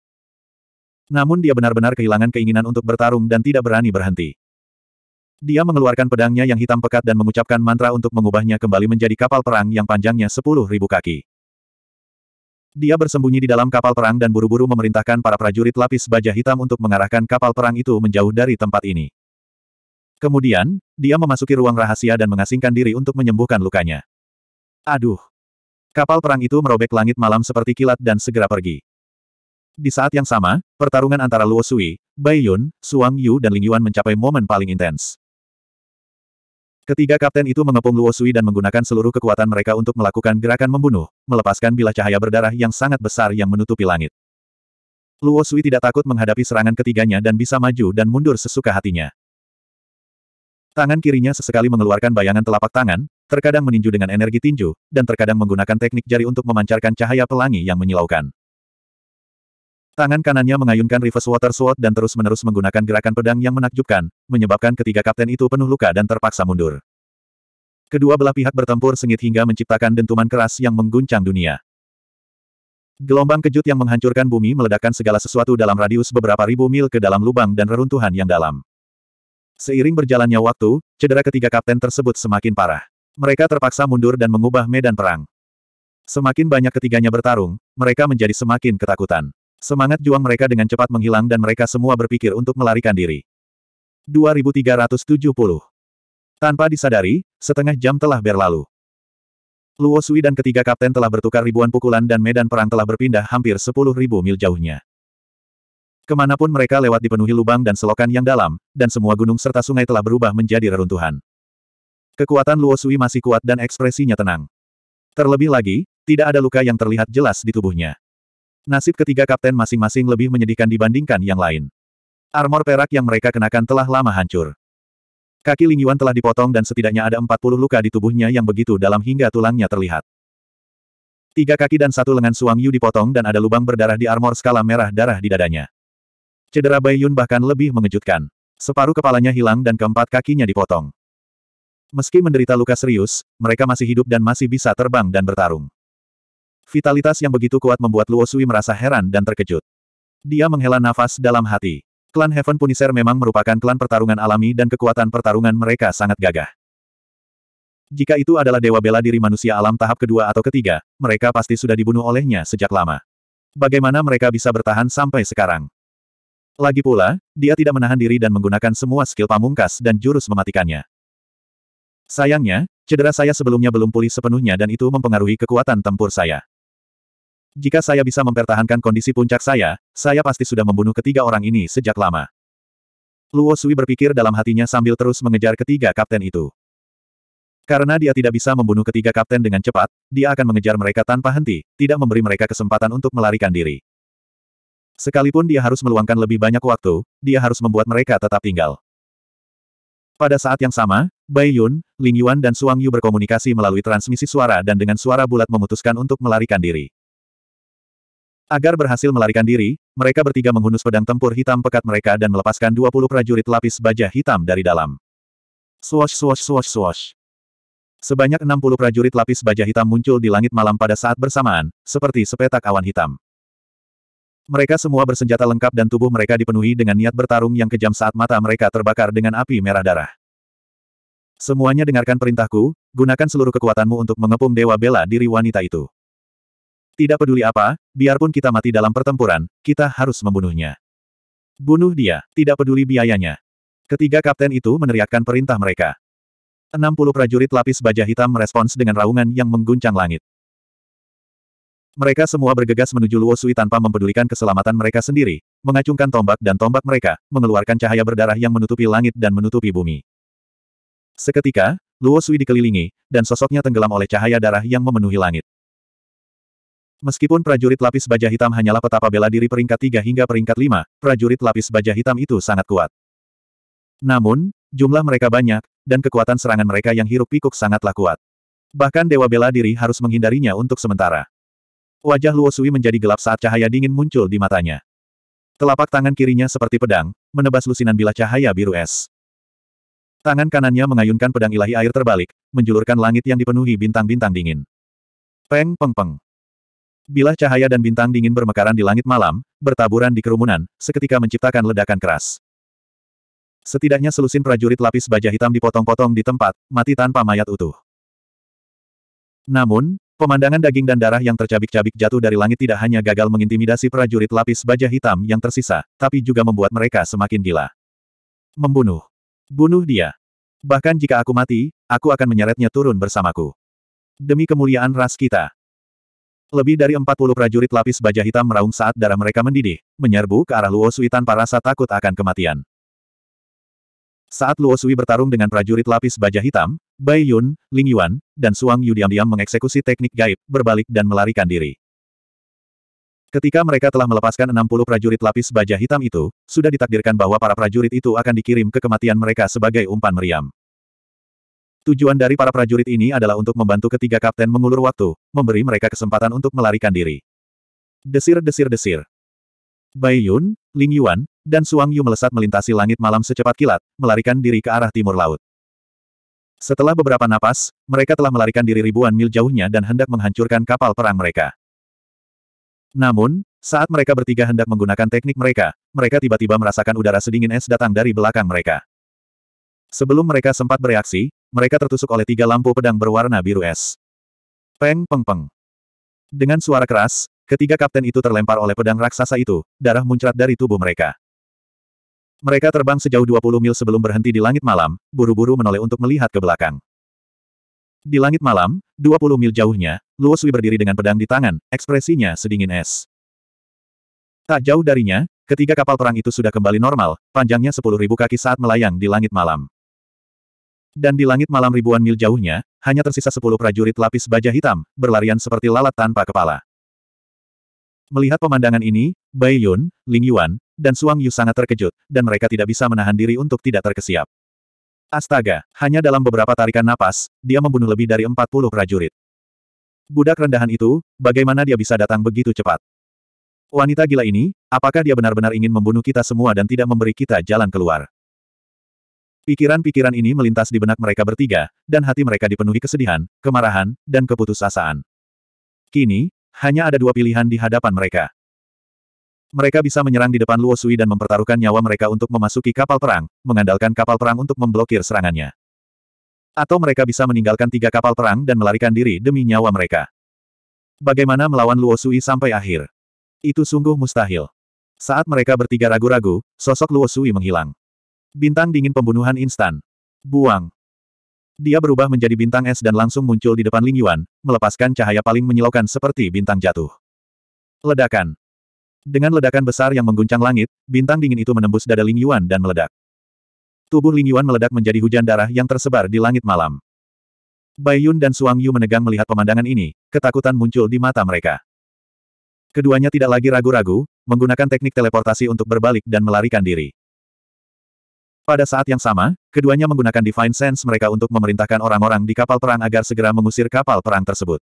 Namun dia benar-benar kehilangan keinginan untuk bertarung dan tidak berani berhenti. Dia mengeluarkan pedangnya yang hitam pekat dan mengucapkan mantra untuk mengubahnya kembali menjadi kapal perang yang panjangnya sepuluh ribu kaki. Dia bersembunyi di dalam kapal perang dan buru-buru memerintahkan para prajurit lapis baja hitam untuk mengarahkan kapal perang itu menjauh dari tempat ini. Kemudian, dia memasuki ruang rahasia dan mengasingkan diri untuk menyembuhkan lukanya. Aduh! Kapal perang itu merobek langit malam seperti kilat dan segera pergi. Di saat yang sama, pertarungan antara Luo Sui, Bai Yun, Suang Yu dan Ling Yuan mencapai momen paling intens. Ketiga kapten itu mengepung Luo Sui dan menggunakan seluruh kekuatan mereka untuk melakukan gerakan membunuh, melepaskan bilah cahaya berdarah yang sangat besar yang menutupi langit. Luo Sui tidak takut menghadapi serangan ketiganya dan bisa maju dan mundur sesuka hatinya. Tangan kirinya sesekali mengeluarkan bayangan telapak tangan, terkadang meninju dengan energi tinju, dan terkadang menggunakan teknik jari untuk memancarkan cahaya pelangi yang menyilaukan. Tangan kanannya mengayunkan reverse water sword dan terus-menerus menggunakan gerakan pedang yang menakjubkan, menyebabkan ketiga kapten itu penuh luka dan terpaksa mundur. Kedua belah pihak bertempur sengit hingga menciptakan dentuman keras yang mengguncang dunia. Gelombang kejut yang menghancurkan bumi meledakkan segala sesuatu dalam radius beberapa ribu mil ke dalam lubang dan reruntuhan yang dalam. Seiring berjalannya waktu, cedera ketiga kapten tersebut semakin parah. Mereka terpaksa mundur dan mengubah medan perang. Semakin banyak ketiganya bertarung, mereka menjadi semakin ketakutan. Semangat juang mereka dengan cepat menghilang dan mereka semua berpikir untuk melarikan diri. 2370 Tanpa disadari, setengah jam telah berlalu. Luo Sui dan ketiga kapten telah bertukar ribuan pukulan dan medan perang telah berpindah hampir 10.000 mil jauhnya. Kemanapun mereka lewat dipenuhi lubang dan selokan yang dalam, dan semua gunung serta sungai telah berubah menjadi reruntuhan. Kekuatan Luo Sui masih kuat dan ekspresinya tenang. Terlebih lagi, tidak ada luka yang terlihat jelas di tubuhnya. Nasib ketiga kapten masing-masing lebih menyedihkan dibandingkan yang lain. Armor perak yang mereka kenakan telah lama hancur. Kaki Ling telah dipotong dan setidaknya ada 40 luka di tubuhnya yang begitu dalam hingga tulangnya terlihat. Tiga kaki dan satu lengan Suang Yu dipotong dan ada lubang berdarah di armor skala merah darah di dadanya. Cedera Bai Yun bahkan lebih mengejutkan. Separuh kepalanya hilang dan keempat kakinya dipotong. Meski menderita luka serius, mereka masih hidup dan masih bisa terbang dan bertarung. Vitalitas yang begitu kuat membuat Luo Sui merasa heran dan terkejut. Dia menghela nafas dalam hati. Klan Heaven Punisher memang merupakan klan pertarungan alami dan kekuatan pertarungan mereka sangat gagah. Jika itu adalah dewa bela diri manusia alam tahap kedua atau ketiga, mereka pasti sudah dibunuh olehnya sejak lama. Bagaimana mereka bisa bertahan sampai sekarang? Lagi pula, dia tidak menahan diri dan menggunakan semua skill pamungkas dan jurus mematikannya. Sayangnya, cedera saya sebelumnya belum pulih sepenuhnya dan itu mempengaruhi kekuatan tempur saya. Jika saya bisa mempertahankan kondisi puncak saya, saya pasti sudah membunuh ketiga orang ini sejak lama. Luo Sui berpikir dalam hatinya sambil terus mengejar ketiga kapten itu. Karena dia tidak bisa membunuh ketiga kapten dengan cepat, dia akan mengejar mereka tanpa henti, tidak memberi mereka kesempatan untuk melarikan diri. Sekalipun dia harus meluangkan lebih banyak waktu, dia harus membuat mereka tetap tinggal. Pada saat yang sama, Bai Yun, Ling Yuan dan Suang Yu berkomunikasi melalui transmisi suara dan dengan suara bulat memutuskan untuk melarikan diri. Agar berhasil melarikan diri, mereka bertiga menghunus pedang tempur hitam pekat mereka dan melepaskan 20 prajurit lapis baja hitam dari dalam. Swash swash swash swash. Sebanyak 60 prajurit lapis baja hitam muncul di langit malam pada saat bersamaan, seperti sepetak awan hitam. Mereka semua bersenjata lengkap dan tubuh mereka dipenuhi dengan niat bertarung yang kejam saat mata mereka terbakar dengan api merah darah. Semuanya dengarkan perintahku, gunakan seluruh kekuatanmu untuk mengepung Dewa Bela diri wanita itu. Tidak peduli apa, biarpun kita mati dalam pertempuran, kita harus membunuhnya. Bunuh dia, tidak peduli biayanya. Ketiga kapten itu meneriakkan perintah mereka. 60 prajurit lapis baja hitam merespons dengan raungan yang mengguncang langit. Mereka semua bergegas menuju Luo Sui tanpa mempedulikan keselamatan mereka sendiri, mengacungkan tombak dan tombak mereka, mengeluarkan cahaya berdarah yang menutupi langit dan menutupi bumi. Seketika, Luo Sui dikelilingi, dan sosoknya tenggelam oleh cahaya darah yang memenuhi langit. Meskipun prajurit lapis baja hitam hanyalah petapa bela diri peringkat 3 hingga peringkat 5, prajurit lapis baja hitam itu sangat kuat. Namun, jumlah mereka banyak, dan kekuatan serangan mereka yang hiruk pikuk sangatlah kuat. Bahkan Dewa Bela Diri harus menghindarinya untuk sementara. Wajah Luo Sui menjadi gelap saat cahaya dingin muncul di matanya. Telapak tangan kirinya seperti pedang, menebas lusinan bila cahaya biru es. Tangan kanannya mengayunkan pedang ilahi air terbalik, menjulurkan langit yang dipenuhi bintang-bintang dingin. Peng peng peng. Bilah cahaya dan bintang dingin bermekaran di langit malam, bertaburan di kerumunan, seketika menciptakan ledakan keras. Setidaknya selusin prajurit lapis baja hitam dipotong-potong di tempat, mati tanpa mayat utuh. Namun, pemandangan daging dan darah yang tercabik-cabik jatuh dari langit tidak hanya gagal mengintimidasi prajurit lapis baja hitam yang tersisa, tapi juga membuat mereka semakin gila. Membunuh. Bunuh dia. Bahkan jika aku mati, aku akan menyeretnya turun bersamaku. Demi kemuliaan ras kita. Lebih dari 40 prajurit lapis baja hitam meraung saat darah mereka mendidih, menyerbu ke arah Luo Sui tanpa rasa takut akan kematian. Saat Luo Sui bertarung dengan prajurit lapis baja hitam, Bai Yun, Ling Yuan, dan Suang Yu diam-diam mengeksekusi teknik gaib, berbalik dan melarikan diri. Ketika mereka telah melepaskan 60 prajurit lapis baja hitam itu, sudah ditakdirkan bahwa para prajurit itu akan dikirim ke kematian mereka sebagai umpan meriam. Tujuan dari para prajurit ini adalah untuk membantu ketiga kapten mengulur waktu, memberi mereka kesempatan untuk melarikan diri. Desir-desir-desir. Bai Yun, Ling Yuan, dan Suang Yu melesat melintasi langit malam secepat kilat, melarikan diri ke arah timur laut. Setelah beberapa napas, mereka telah melarikan diri ribuan mil jauhnya dan hendak menghancurkan kapal perang mereka. Namun, saat mereka bertiga hendak menggunakan teknik mereka, mereka tiba-tiba merasakan udara sedingin es datang dari belakang mereka. Sebelum mereka sempat bereaksi, mereka tertusuk oleh tiga lampu pedang berwarna biru es. Peng peng peng. Dengan suara keras, ketiga kapten itu terlempar oleh pedang raksasa itu, darah muncrat dari tubuh mereka. Mereka terbang sejauh 20 mil sebelum berhenti di langit malam, buru-buru menoleh untuk melihat ke belakang. Di langit malam, 20 mil jauhnya, Luo Sui berdiri dengan pedang di tangan, ekspresinya sedingin es. Tak jauh darinya, ketiga kapal perang itu sudah kembali normal, panjangnya 10.000 kaki saat melayang di langit malam dan di langit malam ribuan mil jauhnya, hanya tersisa sepuluh prajurit lapis baja hitam, berlarian seperti lalat tanpa kepala. Melihat pemandangan ini, Bai Yun, Ling Yuan, dan Suang Yu sangat terkejut, dan mereka tidak bisa menahan diri untuk tidak terkesiap. Astaga, hanya dalam beberapa tarikan napas, dia membunuh lebih dari 40 prajurit. Budak rendahan itu, bagaimana dia bisa datang begitu cepat? Wanita gila ini, apakah dia benar-benar ingin membunuh kita semua dan tidak memberi kita jalan keluar? Pikiran-pikiran ini melintas di benak mereka bertiga, dan hati mereka dipenuhi kesedihan, kemarahan, dan keputusasaan. Kini, hanya ada dua pilihan di hadapan mereka. Mereka bisa menyerang di depan Luo Sui dan mempertaruhkan nyawa mereka untuk memasuki kapal perang, mengandalkan kapal perang untuk memblokir serangannya. Atau mereka bisa meninggalkan tiga kapal perang dan melarikan diri demi nyawa mereka. Bagaimana melawan Luo Sui sampai akhir? Itu sungguh mustahil. Saat mereka bertiga ragu-ragu, sosok Luo Sui menghilang. Bintang dingin pembunuhan instan. Buang. Dia berubah menjadi bintang es dan langsung muncul di depan Ling Yuan, melepaskan cahaya paling menyilaukan seperti bintang jatuh. Ledakan. Dengan ledakan besar yang mengguncang langit, bintang dingin itu menembus dada Ling Yuan dan meledak. Tubuh Ling Yuan meledak menjadi hujan darah yang tersebar di langit malam. Bai Yun dan Suang Yu menegang melihat pemandangan ini, ketakutan muncul di mata mereka. Keduanya tidak lagi ragu-ragu, menggunakan teknik teleportasi untuk berbalik dan melarikan diri. Pada saat yang sama, keduanya menggunakan Divine Sense mereka untuk memerintahkan orang-orang di kapal perang agar segera mengusir kapal perang tersebut.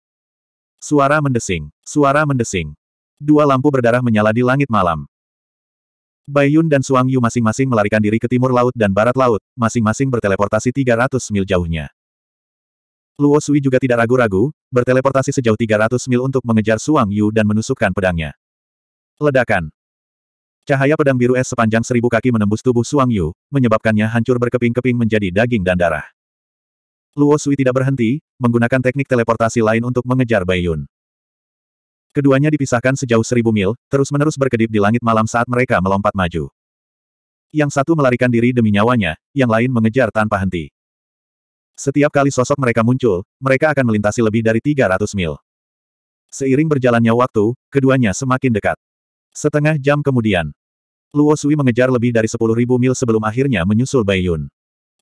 Suara mendesing. Suara mendesing. Dua lampu berdarah menyala di langit malam. Bai Yun dan Suang Yu masing-masing melarikan diri ke timur laut dan barat laut, masing-masing berteleportasi 300 mil jauhnya. Luo Sui juga tidak ragu-ragu, berteleportasi sejauh 300 mil untuk mengejar Suang Yu dan menusukkan pedangnya. Ledakan. Cahaya pedang biru es sepanjang seribu kaki menembus tubuh Suang Yu, menyebabkannya hancur berkeping-keping menjadi daging dan darah. Luo Sui tidak berhenti, menggunakan teknik teleportasi lain untuk mengejar Bai Yun. Keduanya dipisahkan sejauh seribu mil, terus-menerus berkedip di langit malam saat mereka melompat maju. Yang satu melarikan diri demi nyawanya, yang lain mengejar tanpa henti. Setiap kali sosok mereka muncul, mereka akan melintasi lebih dari 300 mil. Seiring berjalannya waktu, keduanya semakin dekat. Setengah jam kemudian, Luo Sui mengejar lebih dari 10.000 mil sebelum akhirnya menyusul Bai Yun.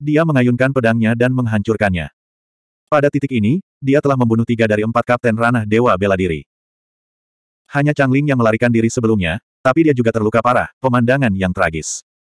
Dia mengayunkan pedangnya dan menghancurkannya. Pada titik ini, dia telah membunuh tiga dari empat kapten ranah Dewa Bela Diri. Hanya Chang Changling yang melarikan diri sebelumnya, tapi dia juga terluka parah, pemandangan yang tragis.